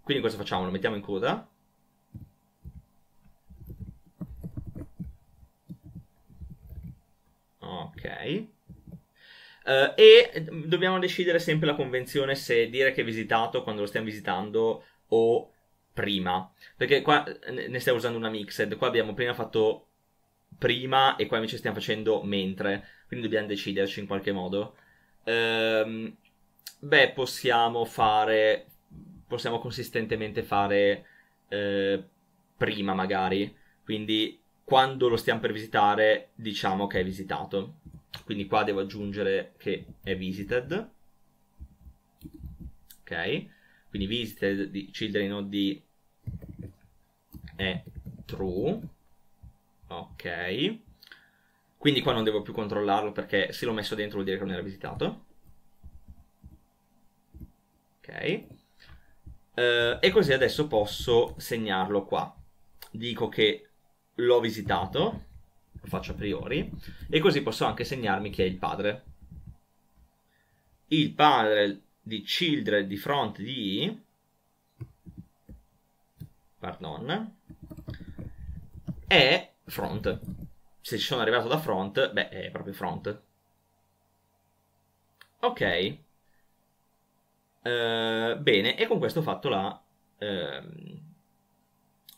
Quindi cosa facciamo? Lo mettiamo in coda. Ok. Uh, e dobbiamo decidere sempre la convenzione se dire che è visitato quando lo stiamo visitando o prima. Perché qua ne stiamo usando una mixed. Qua abbiamo prima fatto prima e qua invece stiamo facendo mentre. Quindi dobbiamo deciderci in qualche modo. Ehm, beh, possiamo fare. Possiamo consistentemente fare eh, prima, magari. Quindi quando lo stiamo per visitare, diciamo che è visitato. Quindi qua devo aggiungere che è visited. Ok? Quindi visited di children di è true, ok, quindi qua non devo più controllarlo perché se l'ho messo dentro vuol dire che non era visitato, ok, uh, e così adesso posso segnarlo qua, dico che l'ho visitato, lo faccio a priori, e così posso anche segnarmi chi è il padre. Il padre di children di fronte di pardon, è front. Se ci sono arrivato da front, beh, è proprio front. Ok. Uh, bene, e con questo ho fatto la... Uh,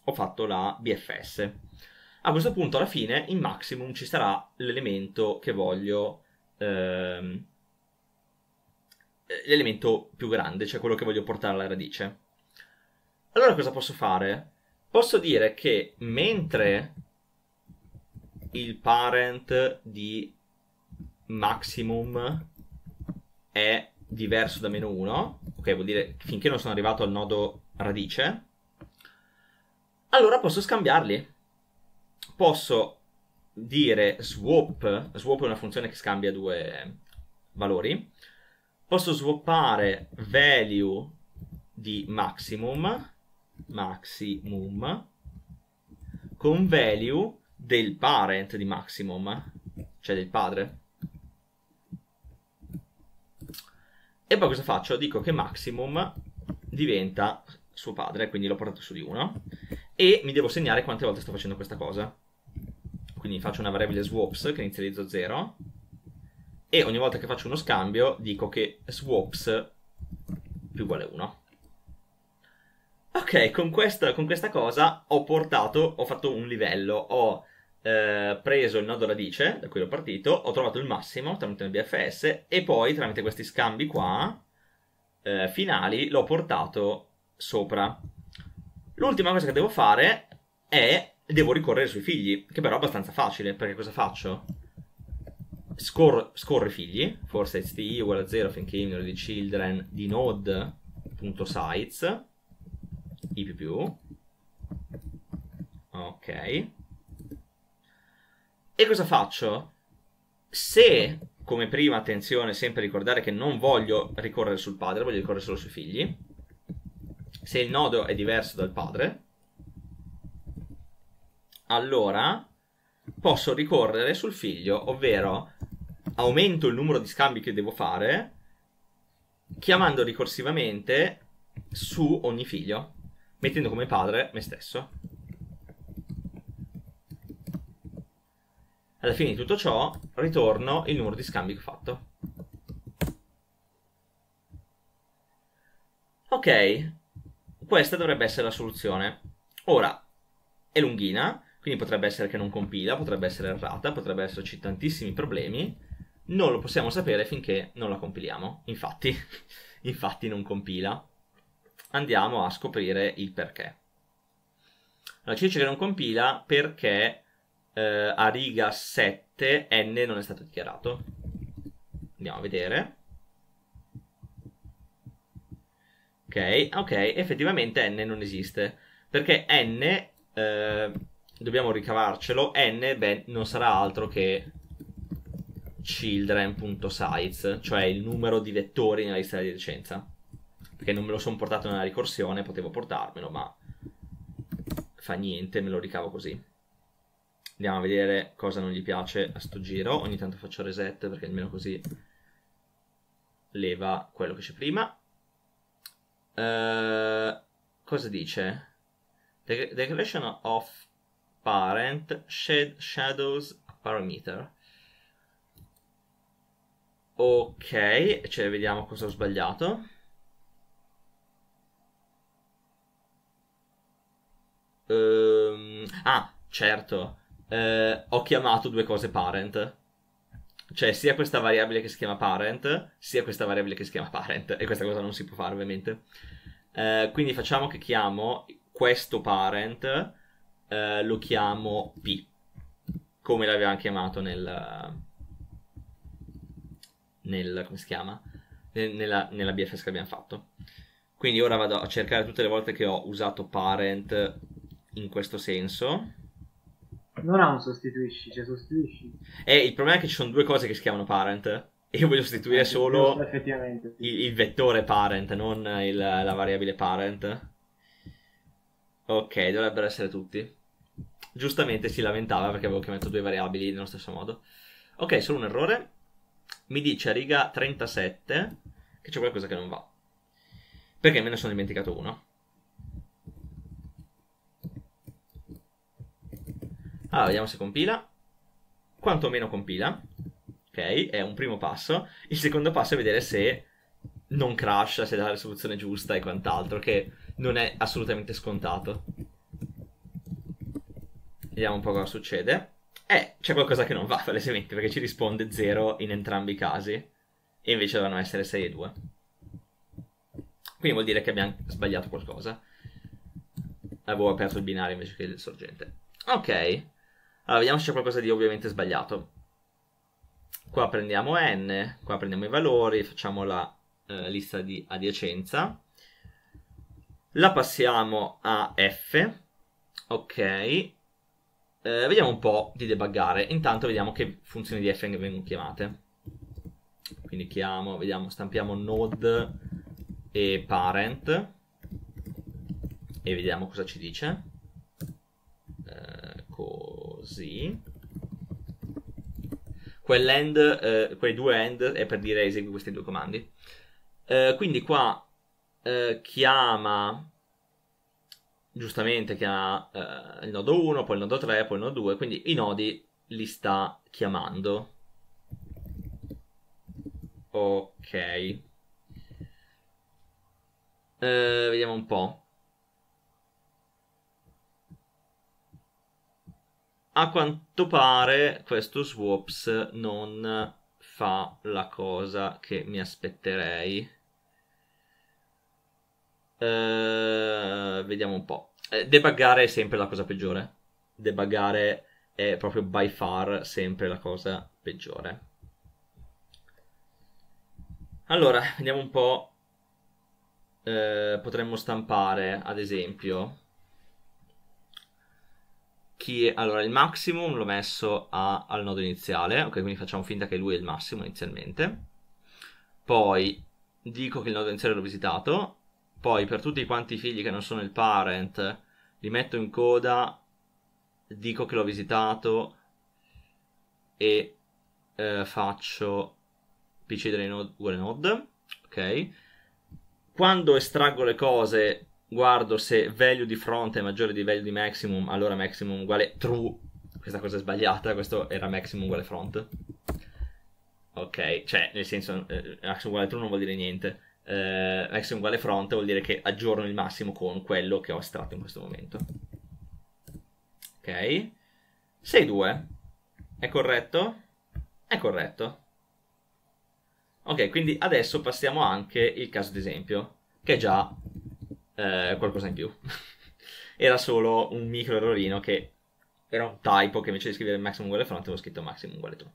ho fatto la BFS. A questo punto, alla fine, in maximum ci sarà l'elemento che voglio... Uh, l'elemento più grande, cioè quello che voglio portare alla radice. Allora cosa posso fare? Posso dire che mentre il parent di maximum è diverso da meno 1, ok, vuol dire finché non sono arrivato al nodo radice, allora posso scambiarli. Posso dire swap, swap è una funzione che scambia due valori, posso swappare value di maximum maximum con value del parent di maximum, cioè del padre. E poi cosa faccio? Dico che maximum diventa suo padre, quindi l'ho portato su di 1 e mi devo segnare quante volte sto facendo questa cosa. Quindi faccio una variabile swaps che inizializzo 0 e ogni volta che faccio uno scambio dico che swaps più uguale 1 ok, con, questo, con questa cosa ho portato, ho fatto un livello, ho eh, preso il nodo radice da cui ero partito, ho trovato il massimo tramite il BFS e poi tramite questi scambi qua eh, finali l'ho portato sopra. L'ultima cosa che devo fare è devo ricorrere sui figli, che però è abbastanza facile, perché cosa faccio? Scor- i figli, forse sti uguale a 0 finché numero di children di node.sites i più più ok e cosa faccio? se come prima attenzione sempre ricordare che non voglio ricorrere sul padre voglio ricorrere solo sui figli se il nodo è diverso dal padre allora posso ricorrere sul figlio ovvero aumento il numero di scambi che devo fare chiamando ricorsivamente su ogni figlio mettendo come padre me stesso. Alla fine di tutto ciò ritorno il numero di scambi che ho fatto. Ok, questa dovrebbe essere la soluzione. Ora, è lunghina, quindi potrebbe essere che non compila, potrebbe essere errata, potrebbe esserci tantissimi problemi. Non lo possiamo sapere finché non la compiliamo. Infatti, (laughs) infatti non compila andiamo a scoprire il perché. Allora, ci dice che non compila perché eh, a riga 7 n non è stato dichiarato. Andiamo a vedere. Ok, ok, effettivamente n non esiste. Perché n, eh, dobbiamo ricavarcelo, n beh, non sarà altro che children.size, cioè il numero di vettori nella lista di licenza perché non me lo sono portato nella ricorsione, potevo portarmelo, ma fa niente, me lo ricavo così. Andiamo a vedere cosa non gli piace a sto giro. Ogni tanto faccio reset perché almeno così leva quello che c'è prima. Uh, cosa dice? The declaration of parent shed shadows parameter. Ok, cioè vediamo cosa ho sbagliato. Ehm, ah, certo. Eh, ho chiamato due cose parent. Cioè, sia questa variabile che si chiama parent, sia questa variabile che si chiama parent. E questa cosa non si può fare, ovviamente. Eh, quindi facciamo che chiamo questo parent, eh, lo chiamo P, come l'avevamo chiamato nel... nel come si chiama? Nella, nella BFS che abbiamo fatto. Quindi ora vado a cercare tutte le volte che ho usato parent in questo senso. Non ha un sostituisci, cioè sostituisci. Eh, il problema è che ci sono due cose che si chiamano parent. E io voglio sostituire eh, solo il, il, vettore parent, non il, la variabile parent. Ok, dovrebbero essere tutti. Giustamente si lamentava perché avevo chiamato due variabili nello stesso modo. Ok, solo un errore. Mi dice a riga 37 che c'è qualcosa che non va. Perché me ne sono dimenticato uno. Allora, vediamo se compila. Quantomeno compila. Ok, è un primo passo. Il secondo passo è vedere se non crash, se dà la risoluzione giusta e quant'altro, che non è assolutamente scontato. Vediamo un po' cosa succede. Eh, c'è qualcosa che non va, (laughs) palesemente, perché ci risponde 0 in entrambi i casi, e invece dovranno essere 6 e 2. Quindi vuol dire che abbiamo sbagliato qualcosa. Avevo aperto il binario invece che il sorgente. Ok, allora, vediamo se c'è qualcosa di ovviamente sbagliato. Qua prendiamo n, qua prendiamo i valori, facciamo la eh, lista di adiacenza. La passiamo a f, ok. Eh, vediamo un po' di debuggare. Intanto vediamo che funzioni di f vengono chiamate. Quindi chiamo, vediamo, stampiamo node e parent e vediamo cosa ci dice. Eh, così quell'end, eh, quei due end è per dire esegui questi due comandi eh, quindi qua eh, chiama giustamente chiama eh, il nodo 1 poi il nodo 3 poi il nodo 2 quindi i nodi li sta chiamando ok vediamo un po' a quanto pare questo Swaps non fa la cosa che mi aspetterei. Uh, vediamo un po'. Eh, debuggare è sempre la cosa peggiore. Debuggare è proprio by far sempre la cosa peggiore. Allora, vediamo un po'. Uh, potremmo stampare, ad esempio, chi... Allora, il maximum l'ho messo a... al nodo iniziale, ok? Quindi facciamo finta che lui è il massimo inizialmente. Poi dico che il nodo iniziale l'ho visitato. Poi per tutti quanti i figli che non sono il parent, li metto in coda, dico che l'ho visitato e eh, faccio pc uguale node, ok? Quando estraggo le cose guardo se value di front è maggiore di value di maximum, allora maximum uguale true. Questa cosa è sbagliata, questo era maximum uguale front. Ok, cioè nel senso eh, maximum uguale true non vuol dire niente. Eh, maximum uguale front vuol dire che aggiorno il massimo con quello che ho estratto in questo momento. Ok. 6.2. È corretto? È corretto. Ok, quindi adesso passiamo anche il caso d'esempio, che è già eh, qualcosa in più. (laughs) era solo un micro errorino che era un typo che invece di scrivere maximum uguale front avevo scritto maximum uguale true.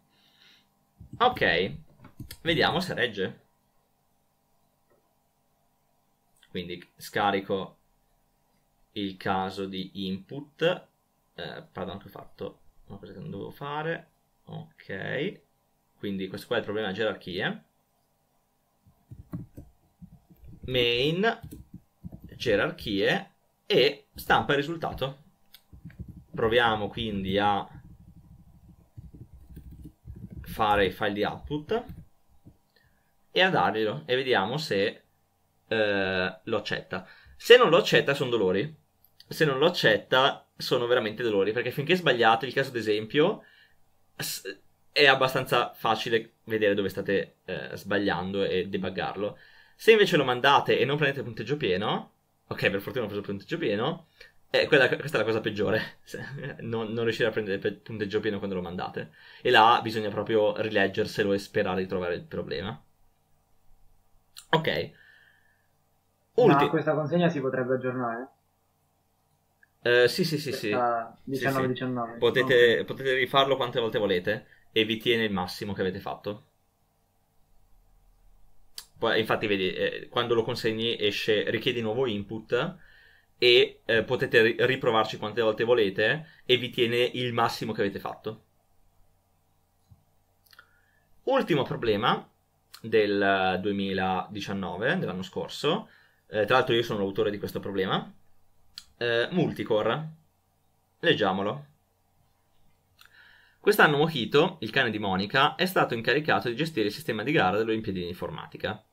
Ok, vediamo se regge. Quindi scarico il caso di input. Eh, pardon che ho fatto una cosa che non dovevo fare. Ok, quindi questo qua è il problema della gerarchia. Main gerarchie e stampa il risultato. Proviamo quindi a fare il file di output e a darglielo e vediamo se eh, lo accetta. Se non lo accetta sono dolori, se non lo accetta sono veramente dolori perché finché sbagliate il caso d'esempio è abbastanza facile vedere dove state eh, sbagliando e debuggarlo. Se invece lo mandate e non prendete punteggio pieno, Ok, per fortuna ho preso il punteggio pieno. Eh, quella, questa è la cosa peggiore, (laughs) non, non, riuscire a prendere il punteggio pieno quando lo mandate. E là bisogna proprio rileggerselo e sperare di trovare il problema. Ok. Ulti- Ma questa consegna si potrebbe aggiornare? Eh, sì, sì, sì, sì. 19, sì, sì. Potete, potete rifarlo quante volte volete e vi tiene il massimo che avete fatto infatti vedi, eh, quando lo consegni esce, richiedi nuovo input e eh, potete ri- riprovarci quante volte volete e vi tiene il massimo che avete fatto. Ultimo problema del 2019, dell'anno scorso, eh, tra l'altro io sono l'autore di questo problema, eh, multicore. Leggiamolo. Quest'anno Mojito, il cane di Monica, è stato incaricato di gestire il sistema di gara delle Olimpiadi di informatica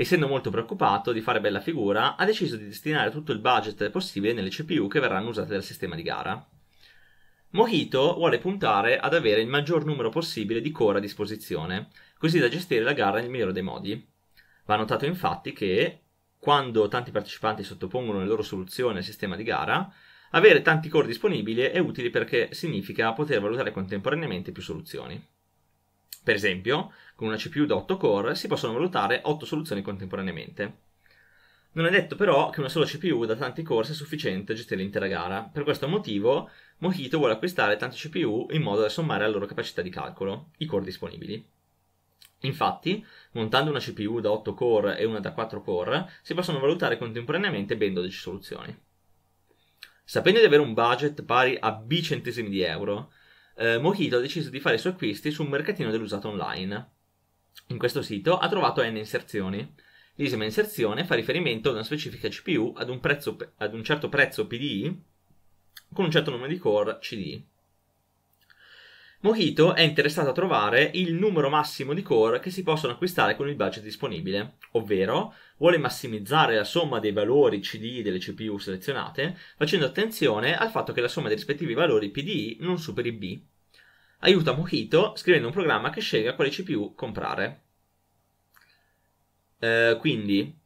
essendo molto preoccupato di fare bella figura, ha deciso di destinare tutto il budget possibile nelle CPU che verranno usate dal sistema di gara. Mojito vuole puntare ad avere il maggior numero possibile di core a disposizione, così da gestire la gara nel migliore dei modi. Va notato infatti che, quando tanti partecipanti sottopongono le loro soluzioni al sistema di gara, avere tanti core disponibili è utile perché significa poter valutare contemporaneamente più soluzioni. Per esempio, con una CPU da 8 core si possono valutare 8 soluzioni contemporaneamente. Non è detto però che una sola CPU da tanti core sia sufficiente a gestire l'intera gara. Per questo motivo, Mojito vuole acquistare tante CPU in modo da sommare la loro capacità di calcolo, i core disponibili. Infatti, montando una CPU da 8 core e una da 4 core, si possono valutare contemporaneamente ben 12 soluzioni. Sapendo di avere un budget pari a b centesimi di euro, eh, Mojito ha deciso di fare i suoi acquisti su un mercatino dell'usato online. In questo sito ha trovato N inserzioni. L'isima inserzione fa riferimento ad una specifica CPU ad un, prezzo, ad un certo prezzo PDI con un certo numero di core CDI. Mojito è interessato a trovare il numero massimo di core che si possono acquistare con il budget disponibile, ovvero vuole massimizzare la somma dei valori CDI delle CPU selezionate, facendo attenzione al fatto che la somma dei rispettivi valori PDI non superi B. Aiuta Mojito scrivendo un programma che scelga quale CPU comprare. Eh, quindi,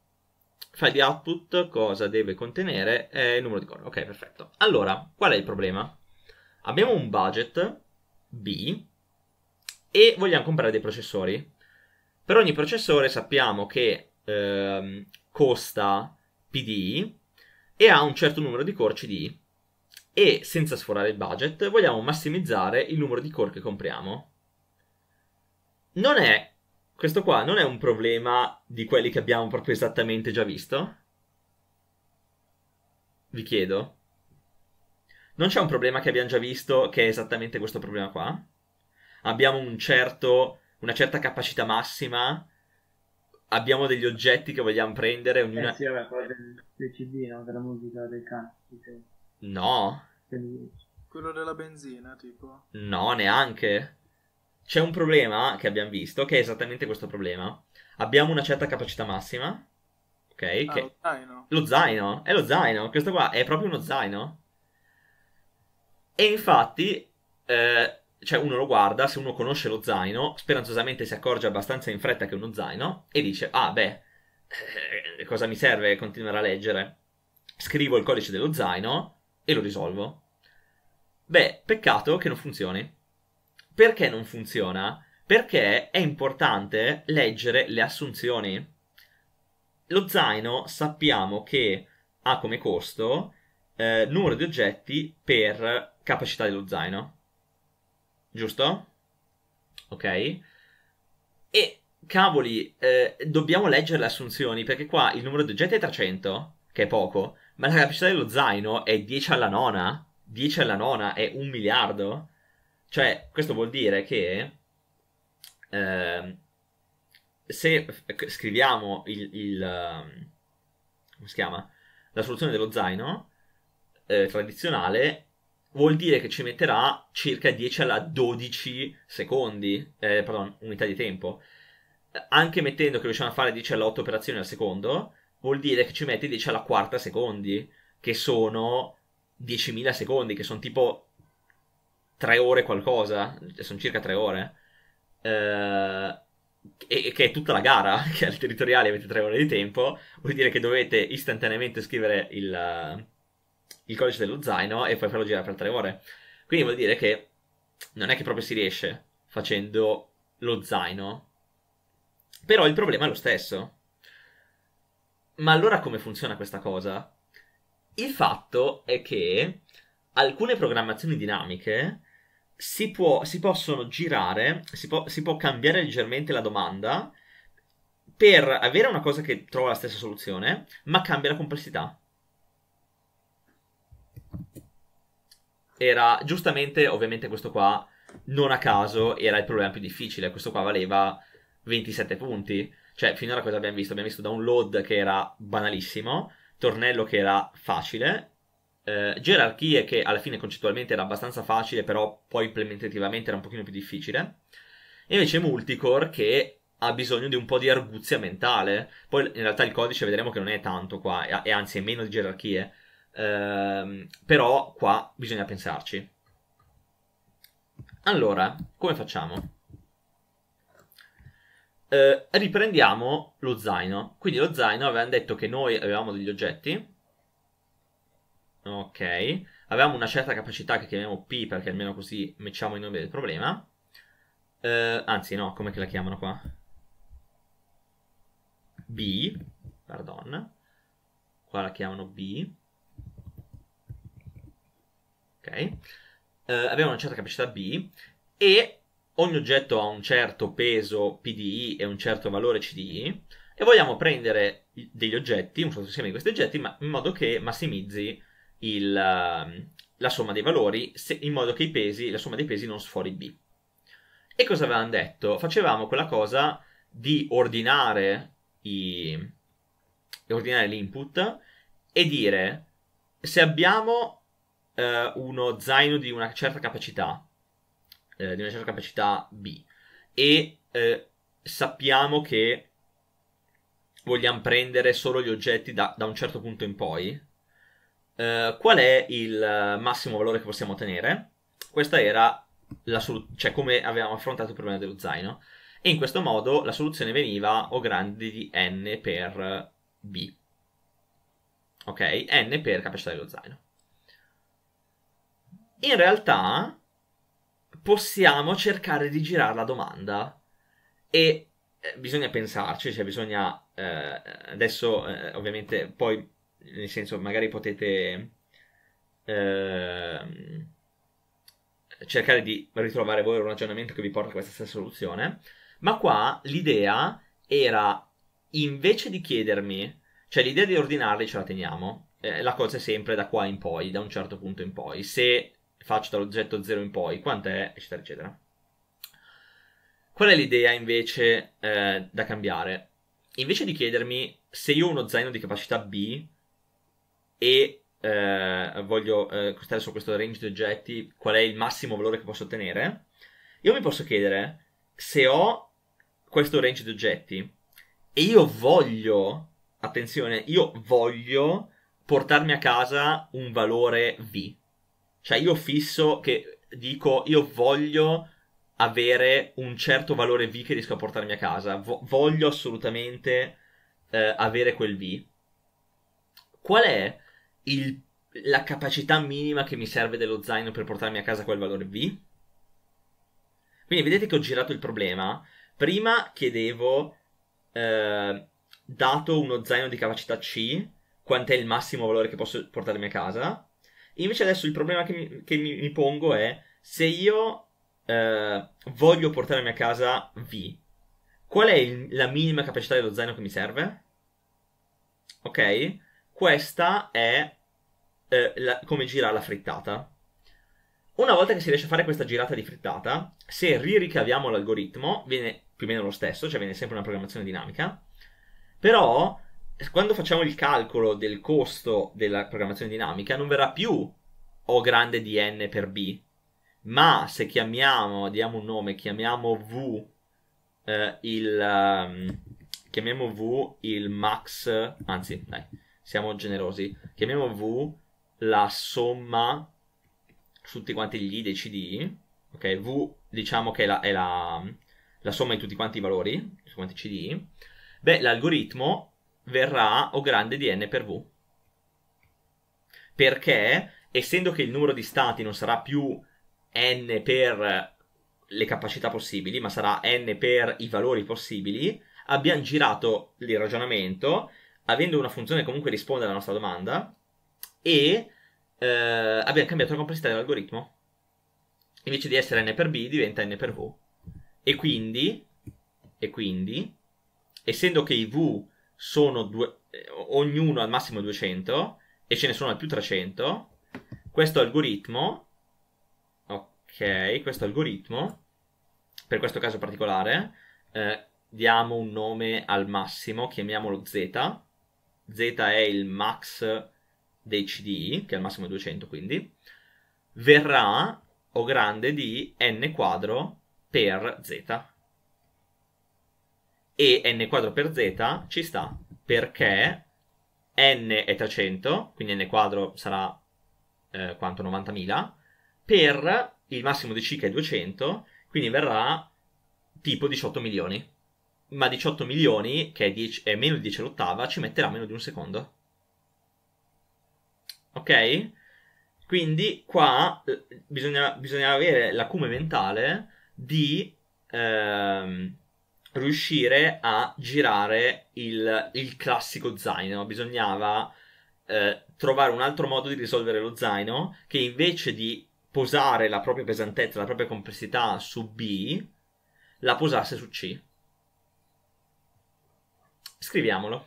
file di output cosa deve contenere? Eh, il numero di core. Ok, perfetto. Allora, qual è il problema? Abbiamo un budget B e vogliamo comprare dei processori. Per ogni processore sappiamo che ehm, costa PD e ha un certo numero di core CD e senza sforare il budget vogliamo massimizzare il numero di core che compriamo. Non è questo qua non è un problema di quelli che abbiamo proprio esattamente già visto? Vi chiedo. Non c'è un problema che abbiamo già visto che è esattamente questo problema qua. Abbiamo un certo, una certa capacità massima, abbiamo degli oggetti che vogliamo prendere, ognuna... Eh sì, vabbè, quello del, del CD, no? Della musica, dei canto. Sì. No. Quello della benzina, tipo. No, neanche. C'è un problema che abbiamo visto, che è esattamente questo problema. Abbiamo una certa capacità massima, ok? Ah, che... Lo zaino. Lo zaino, è lo zaino. Questo qua è proprio uno zaino. E infatti, eh, cioè uno lo guarda, se uno conosce lo zaino, speranzosamente si accorge abbastanza in fretta che è uno zaino e dice, ah beh, eh, cosa mi serve continuare a leggere? Scrivo il codice dello zaino e lo risolvo. Beh, peccato che non funzioni. Perché non funziona? Perché è importante leggere le assunzioni. Lo zaino sappiamo che ha come costo eh, numero di oggetti per capacità dello zaino. Giusto? Ok. E cavoli, eh, dobbiamo leggere le assunzioni perché qua il numero di oggetti è 300, che è poco, ma la capacità dello zaino è 10 alla nona. 10 alla nona è un miliardo. Cioè, questo vuol dire che eh, se scriviamo il, il, ehm, come si chiama? La soluzione dello zaino eh, tradizionale vuol dire che ci metterà circa 10 alla 12 secondi, eh, pardon, unità di tempo. Anche mettendo che riusciamo a fare 10 alla 8 operazioni al secondo, vuol dire che ci mette 10 alla quarta secondi, che sono 10.000 secondi, che sono tipo 3 ore qualcosa, cioè sono circa 3 ore. Eh, e che è tutta la gara, (laughs) che al territoriale avete 3 ore di tempo, vuol dire che dovete istantaneamente scrivere il il codice dello zaino e poi farlo girare per tre ore. Quindi vuol dire che non è che proprio si riesce facendo lo zaino. Però il problema è lo stesso. Ma allora come funziona questa cosa? Il fatto è che alcune programmazioni dinamiche si, può, si possono girare, si può, si può cambiare leggermente la domanda per avere una cosa che trova la stessa soluzione, ma cambia la complessità. era giustamente, ovviamente questo qua non a caso era il problema più difficile, questo qua valeva 27 punti. Cioè, finora cosa abbiamo visto? Abbiamo visto download che era banalissimo, tornello che era facile, eh, gerarchie che alla fine concettualmente era abbastanza facile, però poi implementativamente era un pochino più difficile. E invece multicore che ha bisogno di un po' di arguzia mentale. Poi in realtà il codice vedremo che non è tanto qua, e anzi è meno di gerarchie, Ehm, però qua bisogna pensarci. Allora, come facciamo? Eh, riprendiamo lo zaino. Quindi lo zaino avevamo detto che noi avevamo degli oggetti. Ok. Avevamo una certa capacità che chiamiamo P perché almeno così mettiamo il nome del problema. Eh, anzi, no, come la chiamano qua? B, pardon. Qua la chiamano B ok? Uh, eh, aveva una certa capacità B e ogni oggetto ha un certo peso PDI e un certo valore CDI e vogliamo prendere degli oggetti, un sottoinsieme di questi oggetti, ma in modo che massimizzi il, ehm, la somma dei valori, se, in modo che pesi, la somma dei pesi non sfori B. E cosa avevamo detto? Facevamo quella cosa di ordinare, i, ordinare l'input e dire se abbiamo eh, uno zaino di una certa capacità, eh, di una certa capacità B, e eh, sappiamo che vogliamo prendere solo gli oggetti da, da un certo punto in poi, eh, qual è il eh, massimo valore che possiamo ottenere? Questa era la soluzione, cioè come avevamo affrontato il problema dello zaino, e in questo modo la soluzione veniva o grande di n per b ok? n per capacità dello zaino in realtà possiamo cercare di girare la domanda e eh, bisogna pensarci, cioè bisogna eh, adesso eh, ovviamente poi nel senso magari potete eh, cercare di ritrovare voi un ragionamento che vi porta a questa stessa soluzione, ma qua l'idea era invece di chiedermi, cioè l'idea di ordinarli ce la teniamo, eh, la cosa è sempre da qua in poi, da un certo punto in poi, se faccio dall'oggetto 0 in poi, quant'è, eccetera, eccetera. Qual è l'idea invece eh, da cambiare? Invece di chiedermi se io ho uno zaino di capacità B e eh, voglio eh, costare su questo range di oggetti qual è il massimo valore che posso ottenere, io mi posso chiedere se ho questo range di oggetti e io voglio, attenzione, io voglio portarmi a casa un valore V cioè io fisso che dico io voglio avere un certo valore V che riesco a portarmi a casa. voglio assolutamente eh, avere quel V. Qual è il, la capacità minima che mi serve dello zaino per portarmi a casa quel valore V? Quindi vedete che ho girato il problema. Prima chiedevo, eh, dato uno zaino di capacità C, quant'è il massimo valore che posso portarmi a casa. Invece adesso il problema che mi, che mi, mi pongo è se io eh, voglio portarmi a casa V, qual è il, la minima capacità dello zaino che mi serve? Ok? Questa è eh, la, come gira la frittata. Una volta che si riesce a fare questa girata di frittata, se riricaviamo l'algoritmo, viene più o meno lo stesso, cioè viene sempre una programmazione dinamica, però quando facciamo il calcolo del costo della programmazione dinamica, non verrà più O grande di n per b, ma se chiamiamo, diamo un nome, chiamiamo v eh, il... Um, chiamiamo v il max, anzi, dai, siamo generosi, chiamiamo v la somma su tutti quanti gli I dei di, ok, v diciamo che è la, è la, la somma di tutti quanti i valori, tutti quanti i cd, beh, l'algoritmo verrà o grande di n per v. Perché, essendo che il numero di stati non sarà più n per le capacità possibili, ma sarà n per i valori possibili, abbiamo girato il ragionamento, avendo una funzione che comunque risponde alla nostra domanda, e eh, abbiamo cambiato la complessità dell'algoritmo. Invece di essere n per b diventa n per v. E quindi, e quindi essendo che i v sono due, eh, ognuno al massimo 200 e ce ne sono al più 300. Questo algoritmo, ok, questo algoritmo, per questo caso particolare, eh, diamo un nome al massimo, chiamiamolo Z. Z è il max dei cd, che è al massimo 200 quindi, verrà o grande di n quadro per Z e n quadro per z ci sta perché n è 300, quindi n quadro sarà eh, quanto 90.000, per il massimo di C che è 200, quindi verrà tipo 18 milioni. Ma 18 milioni, che è, 10, è meno di 10 all'ottava, ci metterà meno di un secondo. Ok? Quindi qua bisogna, bisogna avere l'acume mentale di... Ehm, riuscire a girare il, il classico zaino. Bisognava eh, trovare un altro modo di risolvere lo zaino che invece di posare la propria pesantezza, la propria complessità su B, la posasse su C. Scriviamolo.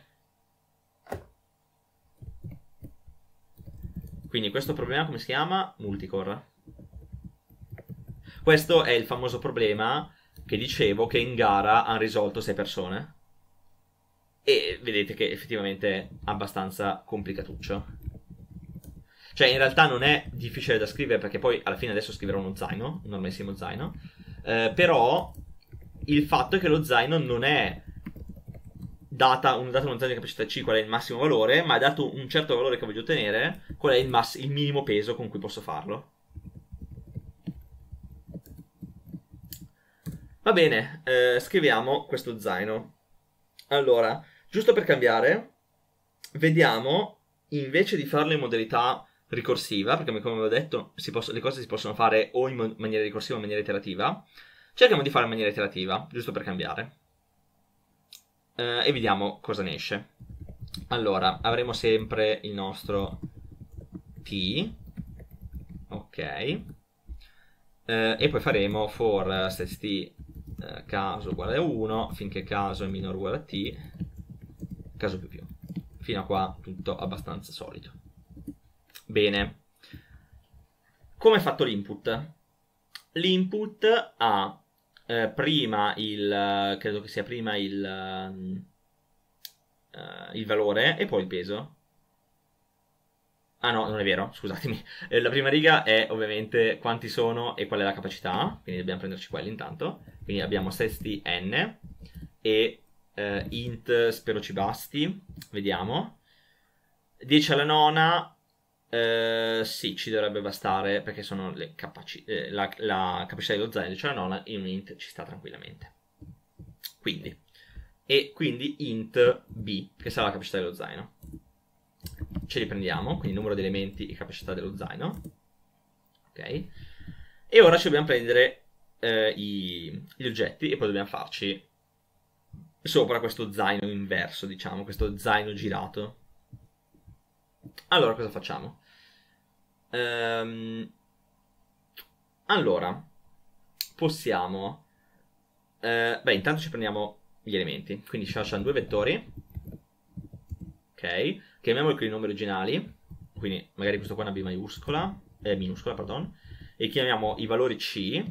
Quindi questo problema come si chiama? Multicore. Questo è il famoso problema che dicevo che in gara hanno risolto 6 persone. E vedete che effettivamente è abbastanza complicatuccio. Cioè, in realtà non è difficile da scrivere perché poi alla fine adesso scriverò uno zaino, un normalissimo zaino. Eh, però il fatto è che lo zaino non è data, un, dato uno zaino di capacità C qual è il massimo valore, ma è dato un certo valore che voglio ottenere, qual è il, mass- il minimo peso con cui posso farlo. Va bene, eh, scriviamo questo zaino. Allora, giusto per cambiare, vediamo invece di farlo in modalità ricorsiva, perché come ho detto posso, le cose si possono fare o in maniera ricorsiva o in maniera iterativa. Cerchiamo di farlo in maniera iterativa, giusto per cambiare. Eh, e vediamo cosa ne esce. Allora, avremo sempre il nostro t, ok, eh, e poi faremo for eh, set eh, caso uguale a 1 finché caso è minore uguale a t caso più più fino a qua tutto abbastanza solito bene come è fatto l'input? l'input ha eh, prima il credo che sia prima il, ehm, eh, il valore e poi il peso Ah no, non è vero, scusatemi. Eh, la prima riga è ovviamente quanti sono e qual è la capacità, quindi dobbiamo prenderci quelli intanto. Quindi abbiamo sesti n e eh, int spero ci basti, vediamo. 10 alla nona, eh, sì, ci dovrebbe bastare perché sono le capaci- eh, la, la, capacità dello zaino 10 alla nona in un int ci sta tranquillamente. Quindi, e quindi int b, che sarà la capacità dello zaino. Ce li prendiamo, quindi numero di elementi e capacità dello zaino. Ok? E ora ci dobbiamo prendere eh, i, gli oggetti e poi dobbiamo farci sopra questo zaino inverso, diciamo, questo zaino girato. Allora, cosa facciamo? Ehm, allora, possiamo... Eh, beh, intanto ci prendiamo gli elementi, quindi ci facciamo due vettori, ok? Chiamiamoli con i nomi originali, quindi magari questo qua è una B maiuscola, eh, minuscola, pardon, e chiamiamo i valori C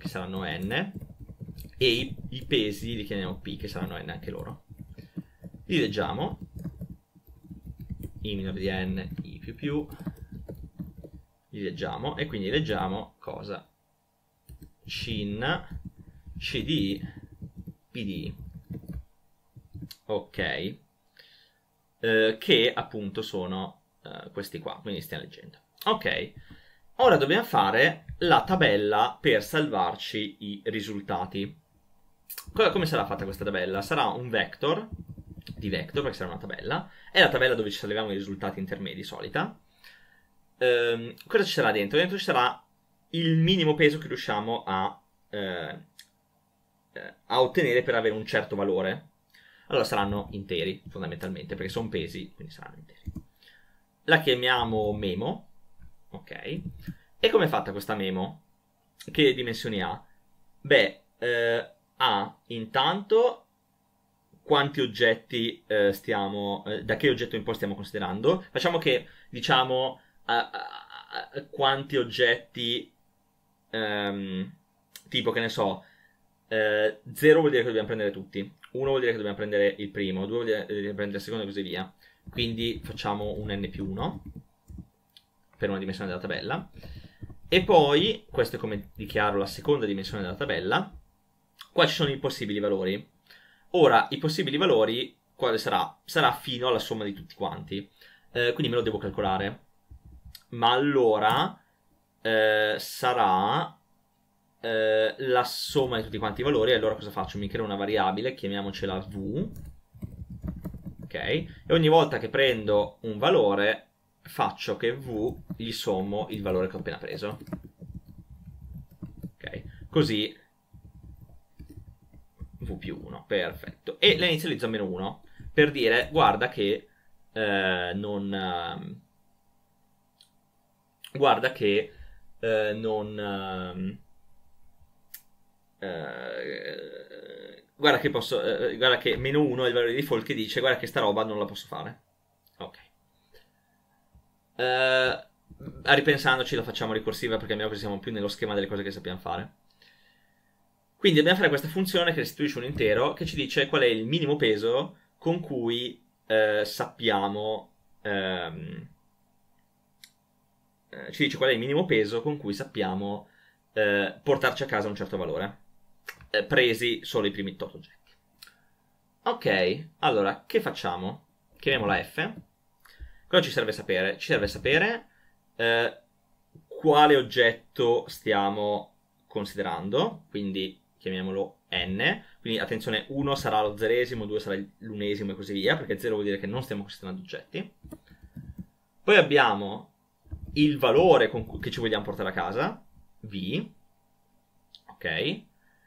che saranno n, e i, i pesi li chiamiamo p, che saranno n anche loro. Li leggiamo, i minore di n, i più più, li leggiamo, e quindi leggiamo cosa? Cin, C di I, P di I. Ok, eh, che appunto sono eh, questi qua, quindi stiamo leggendo. Ok, ora dobbiamo fare la tabella per salvarci i risultati. Come sarà fatta questa tabella? Sarà un vector di vector perché sarà una tabella. È la tabella dove ci salviamo i risultati intermedi solita. Ehm, cosa ci sarà dentro? Dentro ci sarà il minimo peso che riusciamo a, eh, eh a ottenere per avere un certo valore. Allora saranno interi fondamentalmente perché sono pesi, quindi saranno interi. La chiamiamo memo. Ok e com'è fatta questa memo? Che dimensioni ha? Beh, eh, ha intanto quanti oggetti eh, stiamo, eh, da che oggetto in poi stiamo considerando. Facciamo che, diciamo, a, a, quanti oggetti, ehm, tipo che ne so, 0 eh, vuol dire che dobbiamo prendere tutti, 1 vuol dire che dobbiamo prendere il primo, 2 vuol dire che eh, dobbiamo prendere il secondo e così via. Quindi facciamo un n più 1 per una dimensione della tabella. E poi, questo è come dichiaro la seconda dimensione della tabella, qua ci sono i possibili valori. Ora, i possibili valori, quale sarà? Sarà fino alla somma di tutti quanti. Eh, quindi me lo devo calcolare. Ma allora eh, sarà eh, la somma di tutti quanti i valori. Allora cosa faccio? Mi creo una variabile, chiamiamocela v. Ok? E ogni volta che prendo un valore faccio che v gli sommo il valore che ho appena preso. Ok, così v più 1, perfetto. E la inizializzo a meno 1 per dire, guarda che eh, non... Ehm, guarda che eh, non... Ehm, eh, guarda che posso... Eh, eh, guarda che meno 1 è il valore di default che dice, guarda che sta roba non la posso fare. Eh, ripensandoci la facciamo ricorsiva perché almeno così siamo più nello schema delle cose che sappiamo fare. Quindi dobbiamo fare questa funzione che restituisce un intero che ci dice qual è il minimo peso con cui eh, sappiamo... Ehm, eh, ci dice qual è il minimo peso con cui sappiamo eh, portarci a casa un certo valore, eh, presi solo i primi tot oggetti. Ok, allora che facciamo? Chiamiamola f Cosa ci serve sapere? Ci serve sapere eh, quale oggetto stiamo considerando, quindi chiamiamolo n, quindi attenzione 1 sarà lo zeresimo, 2 sarà l'unesimo e così via, perché 0 vuol dire che non stiamo considerando oggetti. Poi abbiamo il valore con- che ci vogliamo portare a casa, v, ok?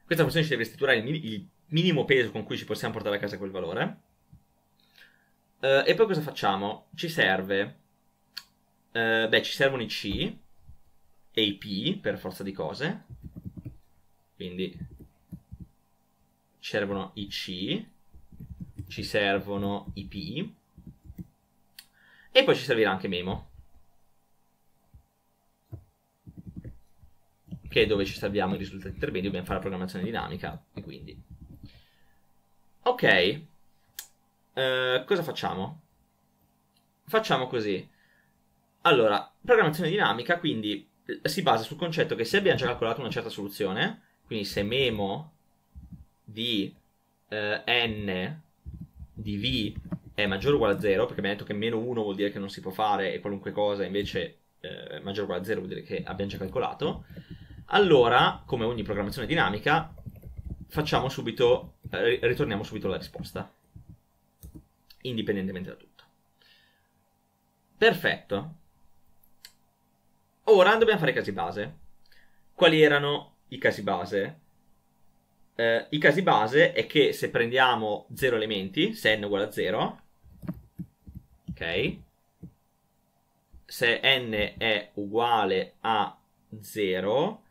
Questa funzione ci deve restituire il, mi- il minimo peso con cui ci possiamo portare a casa quel valore Uh, e poi cosa facciamo? Ci serve... Uh, beh, ci servono i C e i P per forza di cose. Quindi ci servono i C, ci servono i P e poi ci servirà anche Memo. Che è dove ci serviamo i risultati intermedi, dobbiamo fare la programmazione dinamica e quindi... Ok, eh, cosa facciamo? Facciamo così. Allora, programmazione dinamica, quindi eh, si basa sul concetto che se abbiamo già calcolato una certa soluzione, quindi se memo di eh, n di v è maggiore o uguale a 0, perché abbiamo detto che meno 1 vuol dire che non si può fare e qualunque cosa invece eh, maggiore o uguale a 0 vuol dire che abbiamo già calcolato, allora, come ogni programmazione dinamica, facciamo subito, eh, ritorniamo subito alla risposta indipendentemente da tutto. Perfetto. Ora dobbiamo fare i casi base. Quali erano i casi base? Eh, I casi base è che se prendiamo 0 elementi, se n uguale a 0, ok, se n è uguale a 0,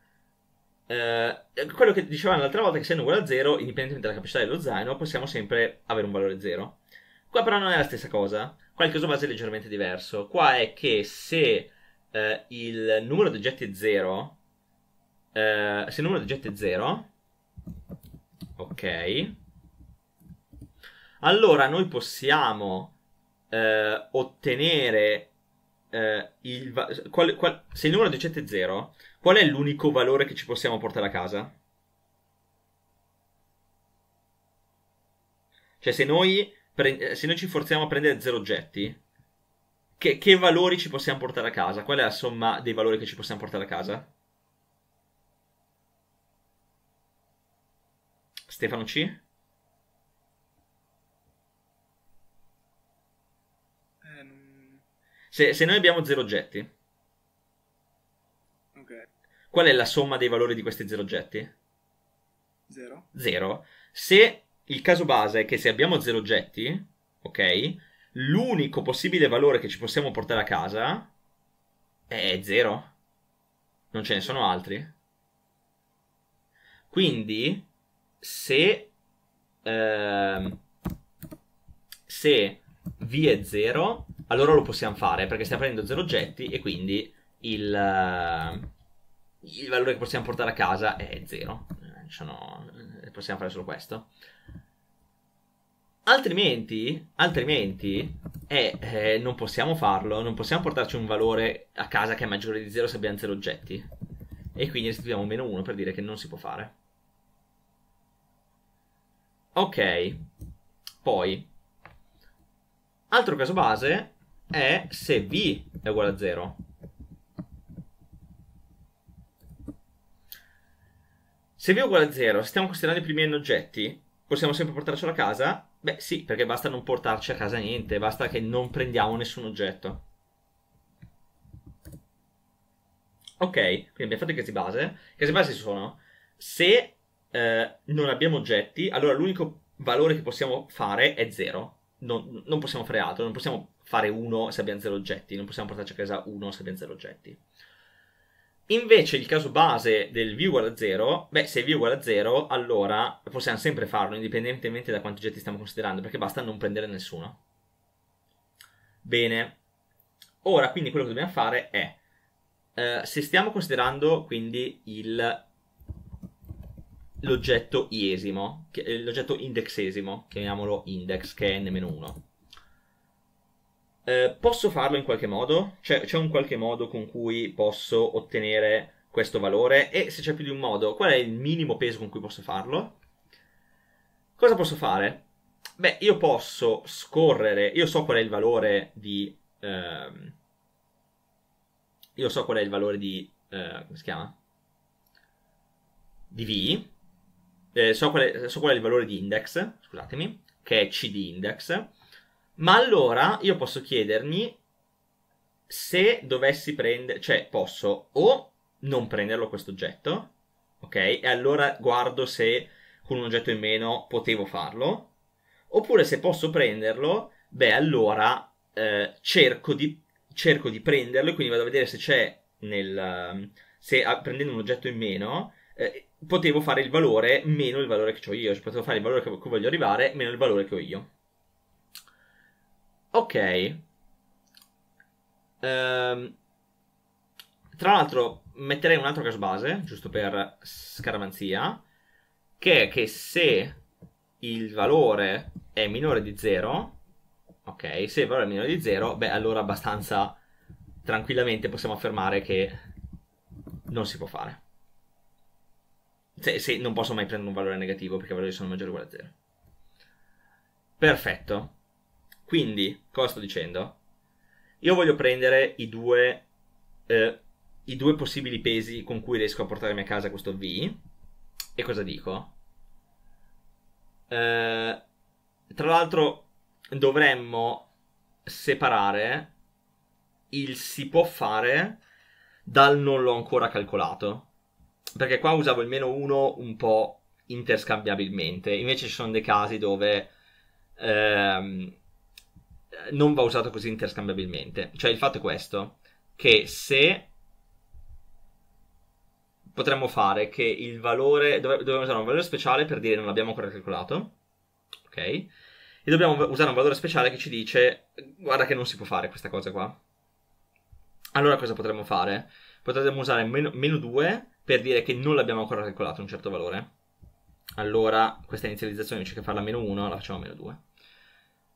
eh, quello che dicevamo l'altra volta è che se n è uguale a 0, indipendentemente dalla capacità dello zaino, possiamo sempre avere un valore 0. Qua però non è la stessa cosa. Qua il caso base è leggermente diverso. Qua è che se eh, il numero di oggetti è 0, eh, se il numero di oggetti è 0, ok, allora noi possiamo eh, ottenere eh, il va- qual, qual, se il numero di oggetti è 0, qual è l'unico valore che ci possiamo portare a casa? Cioè, se noi pre- eh, se noi ci forziamo a prendere zero oggetti, che, che valori ci possiamo portare a casa? Qual è la somma dei valori che ci possiamo portare a casa? Stefano C? Eh, se, se, noi abbiamo zero oggetti, okay. qual è la somma dei valori di questi zero oggetti? Zero. Zero. Se il caso base è che se abbiamo zero oggetti, ok, l'unico possibile valore che ci possiamo portare a casa è zero. Non ce ne sono altri. Quindi, se, eh, se v è 0, allora lo possiamo fare perché stiamo prendendo 0 oggetti e quindi il, ehm, il valore che possiamo portare a casa è 0 sono, eh, possiamo fare solo questo. Altrimenti, altrimenti eh, eh, non possiamo farlo, non possiamo portarci un valore a casa che è maggiore di 0 se abbiamo 0 oggetti. E quindi restituiamo meno 1 per dire che non si può fare. Ok, poi, altro caso base è se v è uguale a 0. Se V è uguale a 0, stiamo considerando i primi n oggetti, possiamo sempre portarcelo a casa? Beh sì, perché basta non portarci a casa niente, basta che non prendiamo nessun oggetto. Ok, quindi abbiamo fatto i casi base. I casi base sono, se eh, non abbiamo oggetti, allora l'unico valore che possiamo fare è 0. Non, non possiamo fare altro, non possiamo fare 1 se abbiamo 0 oggetti, non possiamo portarci a casa 1 se abbiamo 0 oggetti. Invece il caso base del v uguale a 0, beh, se v uguale a 0, allora possiamo sempre farlo, indipendentemente da quanti oggetti stiamo considerando, perché basta non prendere nessuno. Bene. Ora, quindi, quello che dobbiamo fare è, eh, se stiamo considerando, quindi, il, l'oggetto iesimo, che, l'oggetto indexesimo, chiamiamolo index, che è n-1, eh, posso farlo in qualche modo? C'è, c'è un qualche modo con cui posso ottenere questo valore? E se c'è più di un modo, qual è il minimo peso con cui posso farlo? Cosa posso fare? Beh, io posso scorrere, io so qual è il valore di... Ehm, io so qual è il valore di... Eh, come si chiama? Di V. Eh, so, qual è, so qual è il valore di index, scusatemi, che è C di index ma allora io posso chiedermi se dovessi prendere, cioè posso o non prenderlo questo oggetto, ok? E allora guardo se con un oggetto in meno potevo farlo, oppure se posso prenderlo, beh allora eh, cerco, di, cerco di prenderlo e quindi vado a vedere se c'è nel... Ehm, se a, ah, prendendo un oggetto in meno eh, potevo fare il valore meno il valore che ho io, cioè potevo fare il valore a cui voglio arrivare meno il valore che ho io. Ok. Um, tra l'altro metterei un altro cash base, giusto per scaramanzia, che è che se il valore è minore di 0, ok, se il valore è minore di 0, beh allora abbastanza tranquillamente possiamo affermare che non si può fare. Se, se non posso mai prendere un valore negativo perché i valori sono maggiori o uguali a 0. Perfetto. Quindi, cosa sto dicendo? Io voglio prendere i due, eh, i due possibili pesi con cui riesco a portarmi a casa questo V. E cosa dico? Eh, tra l'altro, dovremmo separare il si può fare dal non l'ho ancora calcolato. Perché qua usavo il meno 1 un po' interscambiabilmente. Invece ci sono dei casi dove ehm, eh, non va usato così interscambiabilmente. Cioè, il fatto è questo: che se potremmo fare che il valore. dobbiamo usare un valore speciale per dire non l'abbiamo ancora calcolato. Ok? E dobbiamo usare un valore speciale che ci dice: guarda, che non si può fare questa cosa qua. Allora, cosa potremmo fare? Potremmo usare meno, meno 2 per dire che non l'abbiamo ancora calcolato un certo valore. Allora, questa inizializzazione invece che farla meno 1, la facciamo meno 2.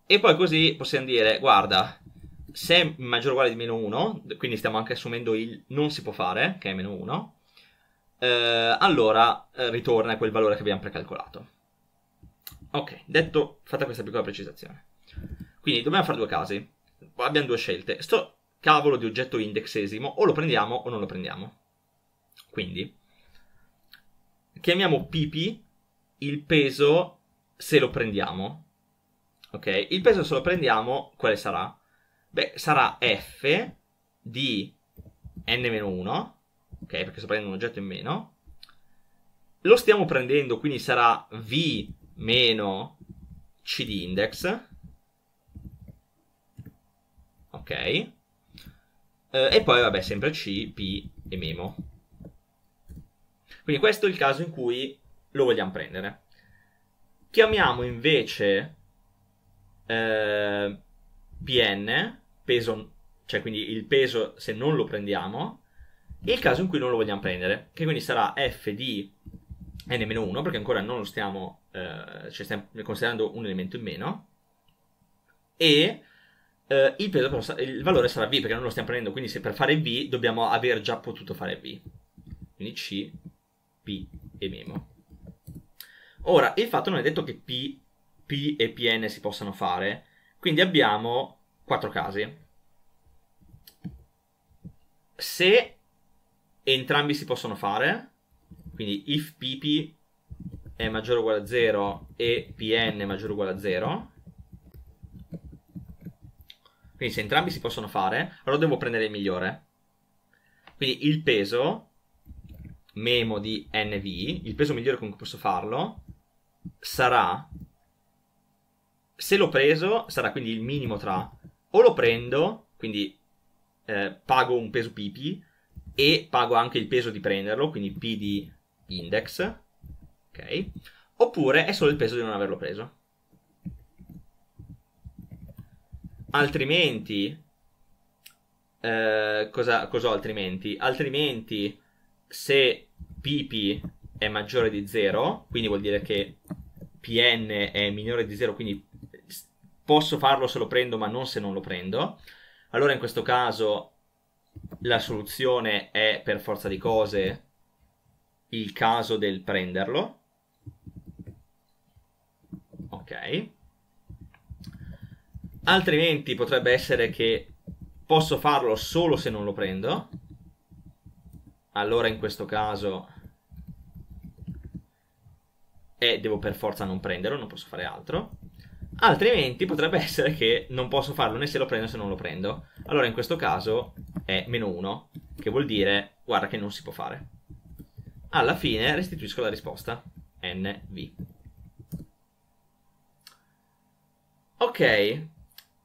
E poi così possiamo dire, guarda, se è maggiore o uguale di meno 1, quindi stiamo anche assumendo il non si può fare, che è meno 1, eh, allora eh, ritorna quel valore che abbiamo precalcolato. Ok, detto, fatta questa piccola precisazione. Quindi dobbiamo fare due casi. Abbiamo due scelte. Sto cavolo di oggetto indexesimo o lo prendiamo o non lo prendiamo. Quindi chiamiamo pp il peso se lo prendiamo ok? Il peso se lo prendiamo, quale sarà? Beh, sarà f di n-1, ok? Perché sto prendendo un oggetto in meno. Lo stiamo prendendo, quindi sarà v meno c di index, ok? Eh, e poi, vabbè, sempre c, p e memo. Quindi questo è il caso in cui lo vogliamo prendere. Chiamiamo invece Ehm, PN, peso, cioè quindi il peso se non lo prendiamo, e il caso in cui non lo vogliamo prendere, che quindi sarà f di n-1, perché ancora non lo stiamo, eh, cioè stiamo considerando un elemento in meno, e eh, il, peso il valore sarà v, perché non lo stiamo prendendo, quindi se per fare v dobbiamo aver già potuto fare v. Quindi c, p e memo. Ora, il fatto non è detto che p P e PN si possano fare. Quindi abbiamo quattro casi. Se entrambi si possono fare, quindi if PP è maggiore o uguale a 0 e PN è maggiore o uguale a 0, quindi se entrambi si possono fare, allora devo prendere il migliore. Quindi il peso memo di NV, il peso migliore con cui posso farlo, sarà se l'ho preso, sarà quindi il minimo tra o lo prendo, quindi eh, pago un peso pipi e pago anche il peso di prenderlo, quindi P di index, ok? Oppure è solo il peso di non averlo preso. Altrimenti, eh, cosa, cosa ho altrimenti? Altrimenti, se pipi è maggiore di 0, quindi vuol dire che pn è minore di 0, quindi posso farlo se lo prendo, ma non se non lo prendo. Allora in questo caso la soluzione è per forza di cose il caso del prenderlo. Ok. Altrimenti potrebbe essere che posso farlo solo se non lo prendo. Allora in questo caso e eh, devo per forza non prenderlo, non posso fare altro. Altrimenti potrebbe essere che non posso farlo né se lo prendo né se non lo prendo. Allora in questo caso è meno 1, che vuol dire guarda che non si può fare. Alla fine restituisco la risposta NV. Ok,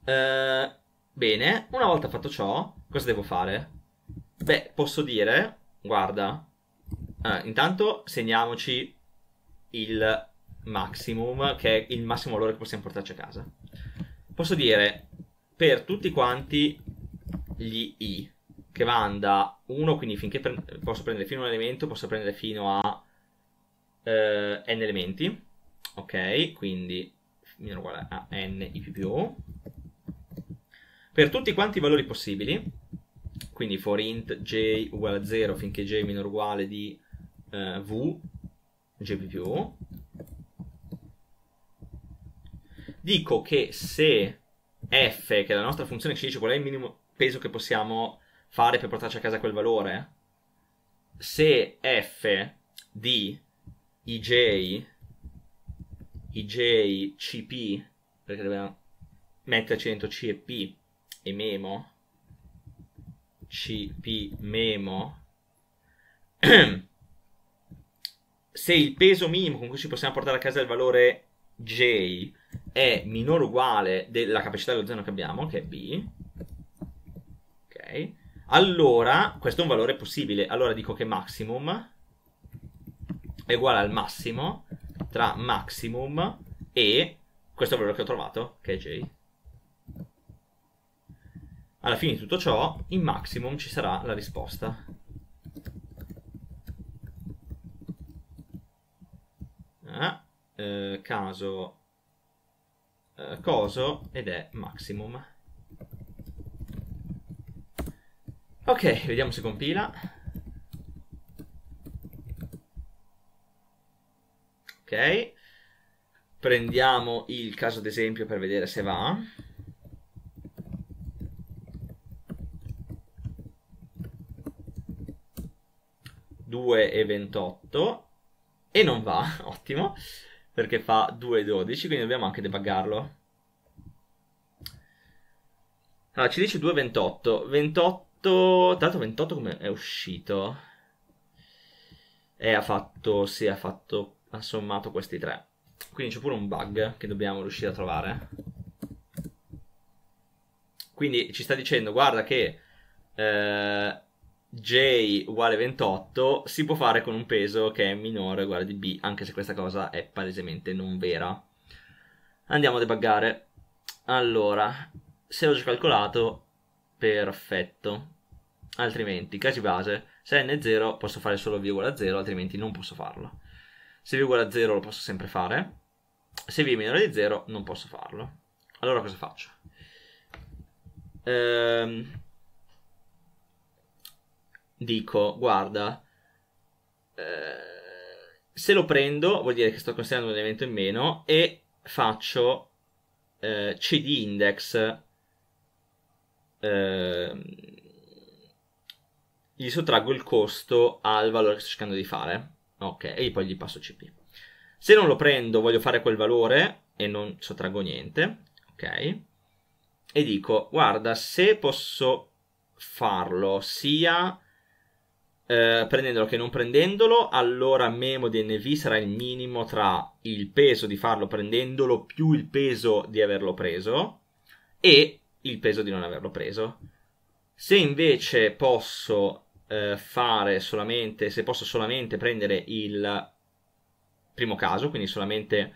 uh, bene, una volta fatto ciò, cosa devo fare? Beh, posso dire, guarda, uh, intanto segniamoci il maximum, che è il massimo valore che possiamo portarci a casa. Posso dire per tutti quanti gli i, che vanno da 1, quindi finché pre- posso prendere fino a un elemento, posso prendere fino a eh, n elementi, ok? Quindi meno uguale a n i più più o, per tutti quanti i valori possibili, quindi for int j uguale a 0 finché j è minore uguale di eh, v, j più più Dico che se f, che è la nostra funzione che ci dice qual è il minimo peso che possiamo fare per portarci a casa quel valore, se f di ij, ij cp, perché dobbiamo metterci dentro cp e memo, cp memo, (clears throat) se il peso minimo con cui ci possiamo portare a casa il valore j è minore o uguale della capacità dello zeno che abbiamo, che è B, ok? Allora, questo è un valore possibile, allora dico che maximum è uguale al massimo tra maximum e questo valore che ho trovato, che è J. Alla fine di tutto ciò, in maximum ci sarà la risposta. Ah, eh, caso eh, coso ed è maximum. Ok, vediamo se compila. Ok. Prendiamo il caso d'esempio per vedere se va. Due e 28 e non va, (laughs) ottimo perché fa 2,12, quindi dobbiamo anche debuggarlo. Allora, ci dice 2,28. 28, tra l'altro 28 come è uscito? E ha fatto, sì, ha fatto, ha sommato questi tre. Quindi c'è pure un bug che dobbiamo riuscire a trovare. Quindi ci sta dicendo, guarda che... Eh, J uguale 28 si può fare con un peso che è minore o uguale di B, anche se questa cosa è palesemente non vera. Andiamo a debuggare. Allora, se ho già calcolato, perfetto. Altrimenti, casi base, se n è 0 posso fare solo V uguale a 0, altrimenti non posso farlo. Se V uguale a 0 lo posso sempre fare, se V è minore di 0 non posso farlo. Allora cosa faccio? Ehm dico, guarda, eh, se lo prendo vuol dire che sto considerando un evento in meno e faccio eh, CD index. Eh, gli sottraggo il costo al valore che sto cercando di fare. Ok, e poi gli passo CP. Se non lo prendo, voglio fare quel valore e non sottraggo niente. Ok. E dico, guarda, se posso farlo sia eh, prendendolo che non prendendolo, allora Memo DNV sarà il minimo tra il peso di farlo prendendolo più il peso di averlo preso e il peso di non averlo preso. Se invece posso eh, fare solamente, se posso solamente prendere il primo caso, quindi solamente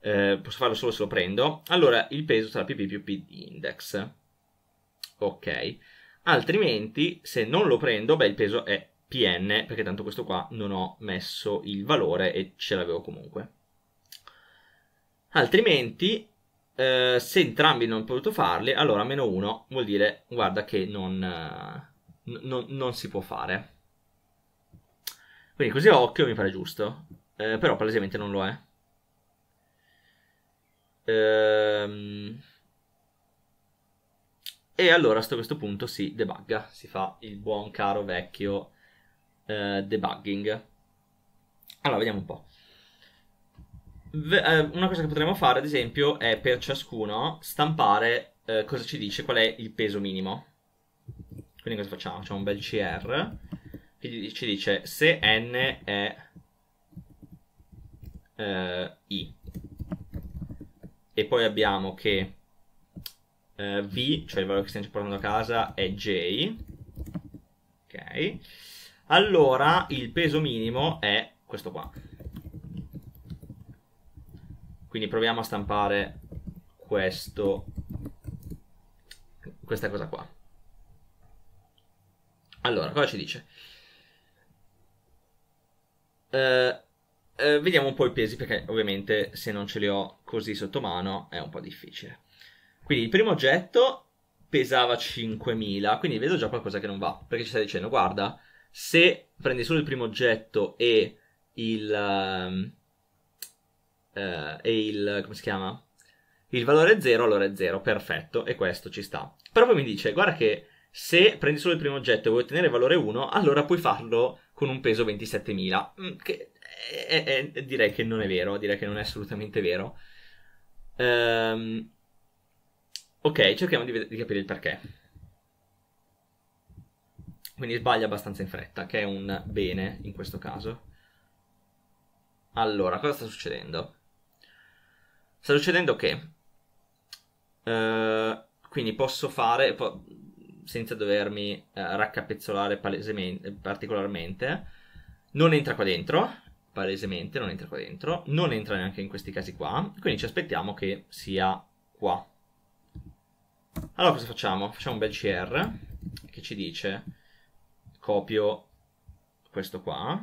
eh, posso farlo solo se lo prendo, allora il peso sarà PP più P di index. Ok. Altrimenti, se non lo prendo, beh, il peso è PN perché tanto questo qua non ho messo il valore e ce l'avevo comunque. Altrimenti, eh, se entrambi non ho potuto farli, allora meno 1 vuol dire guarda che non, eh, non, non, si può fare. Quindi così a occhio mi pare giusto, eh, però palesemente non lo è. Ehm... E allora a questo punto si debugga, si fa il buon caro vecchio eh, debugging. Allora, vediamo un po'. V- eh, una cosa che potremmo fare, ad esempio, è per ciascuno stampare eh, cosa ci dice, qual è il peso minimo. Quindi cosa facciamo? Facciamo un bel CR che ci dice se N è eh, I. E poi abbiamo che eh, V, cioè il valore che stiamo portando a casa, è J. Ok allora il peso minimo è questo qua. Quindi proviamo a stampare questo, questa cosa qua. Allora, cosa ci dice? Eh, eh, vediamo un po' i pesi perché ovviamente se non ce li ho così sotto mano è un po' difficile. Quindi il primo oggetto pesava 5000, quindi vedo già qualcosa che non va, perché ci sta dicendo guarda, se prendi solo il primo oggetto e il... Uh, uh, e il... come si chiama? Il valore è 0, allora è 0, perfetto, e questo ci sta. Però poi mi dice, guarda che se prendi solo il primo oggetto e vuoi ottenere il valore 1, allora puoi farlo con un peso 27.000. Mm, che è, è, è, direi che non è vero, direi che non è assolutamente vero. Um, ok, cerchiamo di, di capire il perché. Quindi sbaglia abbastanza in fretta, che è un bene in questo caso. Allora, cosa sta succedendo? Sta succedendo che... Eh, quindi posso fare, po- senza dovermi eh, raccapezzolare palesemente, particolarmente, non entra qua dentro, palesemente non entra qua dentro, non entra neanche in questi casi qua, quindi ci aspettiamo che sia qua. Allora cosa facciamo? Facciamo un bel CR che ci dice copio questo qua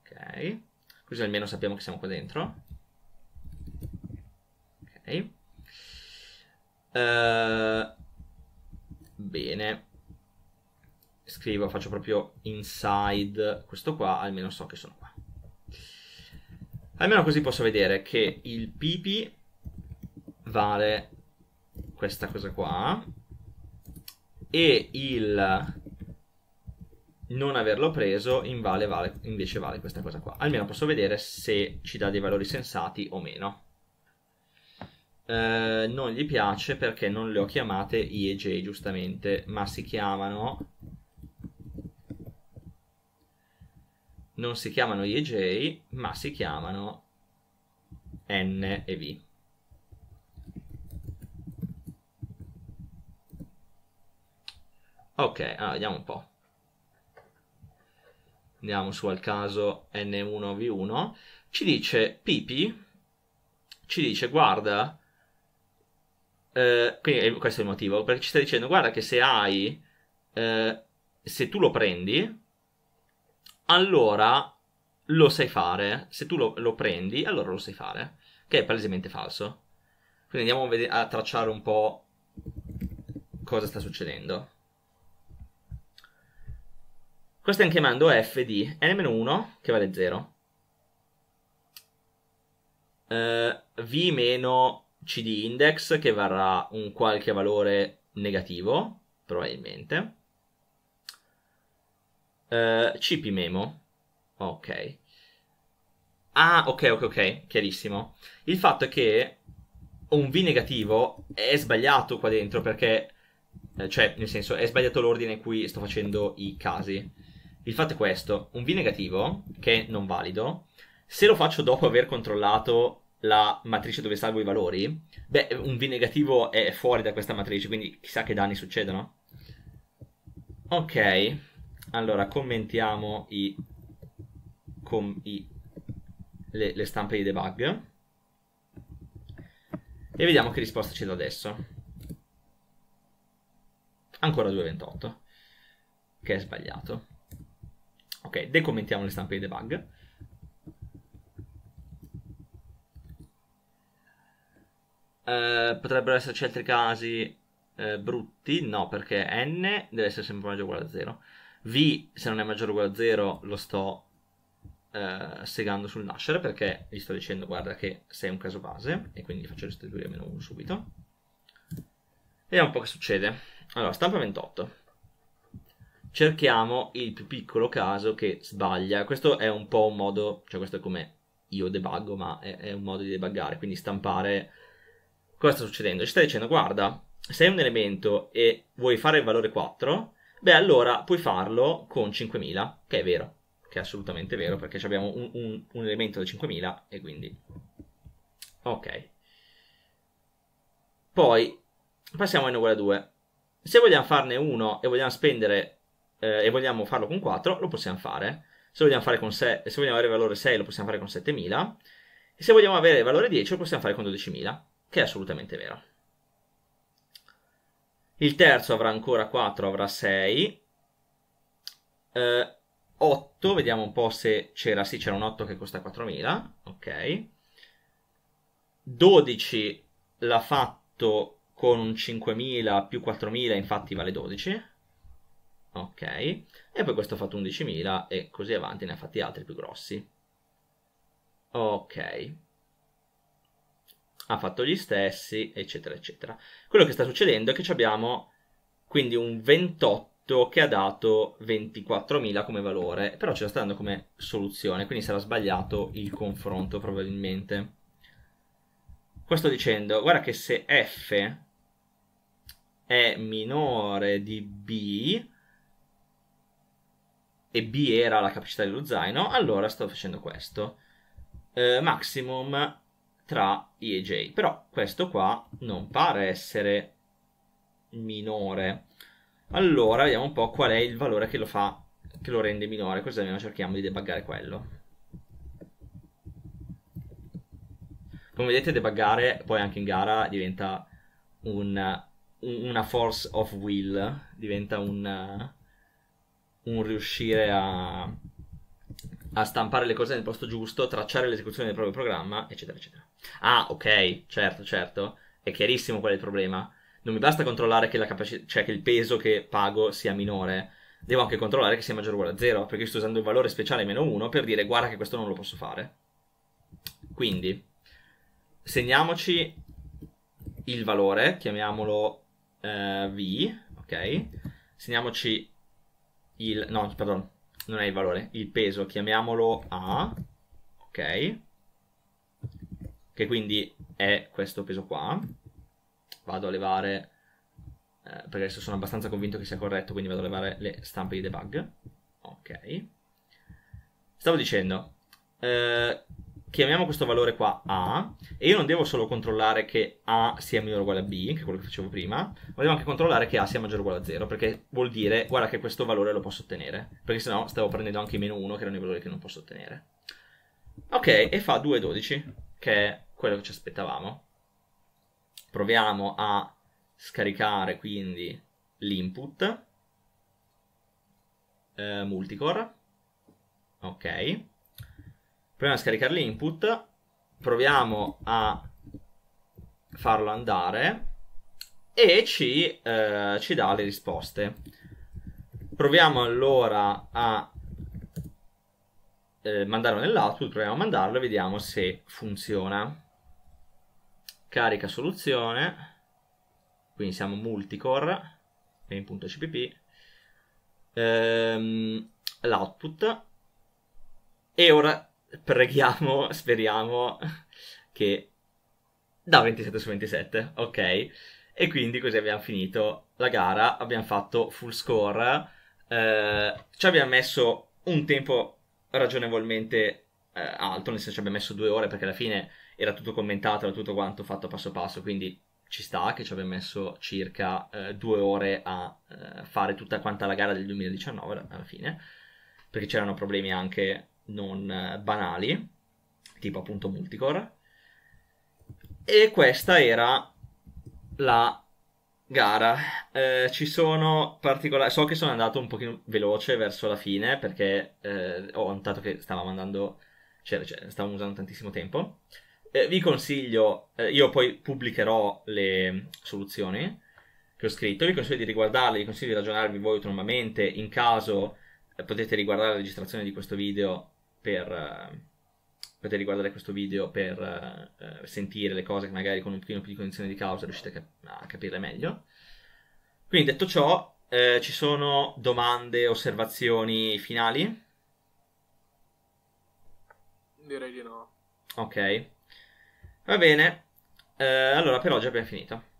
ok così almeno sappiamo che siamo qua dentro ok uh, bene scrivo faccio proprio inside questo qua almeno so che sono qua almeno così posso vedere che il pipi vale questa cosa qua e il non averlo preso invale, vale, invece vale questa cosa qua. Almeno posso vedere se ci dà dei valori sensati o meno. Eh, non gli piace perché non le ho chiamate I e J giustamente, ma si chiamano... Non si chiamano I e J, ma si chiamano N e V. Ok, allora vediamo un po'. Andiamo su al caso N1V1. Ci dice Pipi, ci dice guarda, eh, quindi questo è il motivo, perché ci sta dicendo guarda che se hai, eh, se tu lo prendi, allora lo sai fare. Se tu lo, lo, prendi, allora lo sai fare. Che è palesemente falso. Quindi andiamo a, ved- a tracciare un po' cosa sta succedendo. Qua stiamo chiamando f di n-1 che vale 0. Uh, eh, v meno cd index che varrà un qualche valore negativo, probabilmente. Uh, eh, cp memo. Ok. Ah, ok, ok, ok, chiarissimo. Il fatto è che un V negativo è sbagliato qua dentro perché, eh, cioè, nel senso, è sbagliato l'ordine in cui sto facendo i casi. Il fatto è questo, un V negativo, che è non valido, se lo faccio dopo aver controllato la matrice dove salvo i valori, beh, un V negativo è fuori da questa matrice, quindi chissà che danni succedono. Ok, allora commentiamo i, com, i, le, le stampe di debug e vediamo che risposta c'è da adesso. Ancora 2.28, che è sbagliato. Ok, decommentiamo le stampe di debug. Eh, potrebbero esserci altri casi eh, brutti, no, perché n deve essere sempre maggiore o uguale a 0. V, se non è maggiore o uguale a 0, lo sto eh, segando sul nascere, perché gli sto dicendo, guarda, che sei un caso base, e quindi faccio restituire meno 1 subito. Vediamo un po' che succede. Allora, stampa 28 cerchiamo il più piccolo caso che sbaglia. Questo è un po' un modo, cioè questo è come io debuggo, ma è, è un modo di debuggare, quindi stampare cosa sta succedendo. Ci sta dicendo, guarda, se hai un elemento e vuoi fare il valore 4, beh allora puoi farlo con 5000, che è vero, che è assolutamente vero, perché abbiamo un, un, un elemento da 5000 e quindi... Ok. Poi passiamo a n 2. Se vogliamo farne uno e vogliamo spendere eh, e vogliamo farlo con 4, lo possiamo fare. Se vogliamo, fare con 6, se vogliamo avere valore 6, lo possiamo fare con 7000. E se vogliamo avere valore 10, lo possiamo fare con 12000, che è assolutamente vero. Il terzo avrà ancora 4, avrà 6. Eh, 8, vediamo un po' se c'era, sì c'era un 8 che costa 4000, ok. 12 l'ha fatto con un 5000 più 4000, infatti vale 12 ok? E poi questo ha fatto 11.000 e così avanti ne ha fatti altri più grossi. Ok. Ha fatto gli stessi, eccetera, eccetera. Quello che sta succedendo è che abbiamo quindi un 28 che ha dato 24.000 come valore, però ce la sta dando come soluzione, quindi sarà sbagliato il confronto probabilmente. Qua sto dicendo, guarda che se f è minore di b, e B era la capacità dello zaino, allora sto facendo questo. Eh, maximum tra I e J. Però questo qua non pare essere minore. Allora vediamo un po' qual è il valore che lo fa, che lo rende minore, così almeno cerchiamo di debuggare quello. Come vedete debuggare poi anche in gara diventa un, una force of will, diventa un un riuscire a, a stampare le cose nel posto giusto, tracciare l'esecuzione del proprio programma, eccetera, eccetera. Ah, ok, certo, certo, è chiarissimo qual è il problema. Non mi basta controllare che, capaci- cioè che il peso che pago sia minore, devo anche controllare che sia maggiore o uguale a 0, perché sto usando il valore speciale meno 1 per dire guarda che questo non lo posso fare. Quindi, segniamoci il valore, chiamiamolo eh, v, ok? Segniamoci il... no, pardon, non è il valore, il peso, chiamiamolo A, ok, che quindi è questo peso qua, vado a levare, eh, perché adesso sono abbastanza convinto che sia corretto, quindi vado a levare le stampe di debug, ok, stavo dicendo, eh, chiamiamo questo valore qua A e io non devo solo controllare che A sia minore o uguale a B, che è quello che facevo prima, ma devo anche controllare che A sia maggiore o uguale a 0, perché vuol dire, guarda che questo valore lo posso ottenere, perché sennò stavo prendendo anche meno 1, che erano i valori che non posso ottenere. Ok, e fa 2,12, che è quello che ci aspettavamo. Proviamo a scaricare quindi l'input eh, multicore. Ok proviamo a scaricare l'input, proviamo a farlo andare e ci, eh, ci dà le risposte. Proviamo allora a eh, mandarlo nell'output, proviamo a mandarlo e vediamo se funziona. Carica soluzione, quindi siamo multicore, main.cpp, ehm, l'output, e ora preghiamo, speriamo che da 27 su 27, ok? E quindi così abbiamo finito la gara, abbiamo fatto full score, eh, ci abbiamo messo un tempo ragionevolmente eh, alto, nel senso ci abbiamo messo due ore perché alla fine era tutto commentato, era tutto quanto fatto passo passo, quindi ci sta che ci abbiamo messo circa eh, due ore a eh, fare tutta quanta la gara del 2019 alla fine, perché c'erano problemi anche non eh, banali, tipo appunto multicore. E questa era la gara. Eh, ci sono particolari. So che sono andato un pochino veloce verso la fine perché eh, ho notato che stavamo andando. Cioè, cioè stavamo usando tantissimo tempo. Eh, vi consiglio, eh, io poi pubblicherò le soluzioni che ho scritto. Vi consiglio di riguardarle, vi consiglio di ragionarvi voi autonomamente. In caso eh, potete riguardare la registrazione di questo video per eh, potete riguardare questo video per uh, sentire le cose che magari con un pochino più di condizioni di causa riuscite a, cap- a capirle meglio. Quindi detto ciò, eh, ci sono domande, osservazioni finali? Direi di no. Ok. Va bene. Eh, allora per oggi abbiamo finito.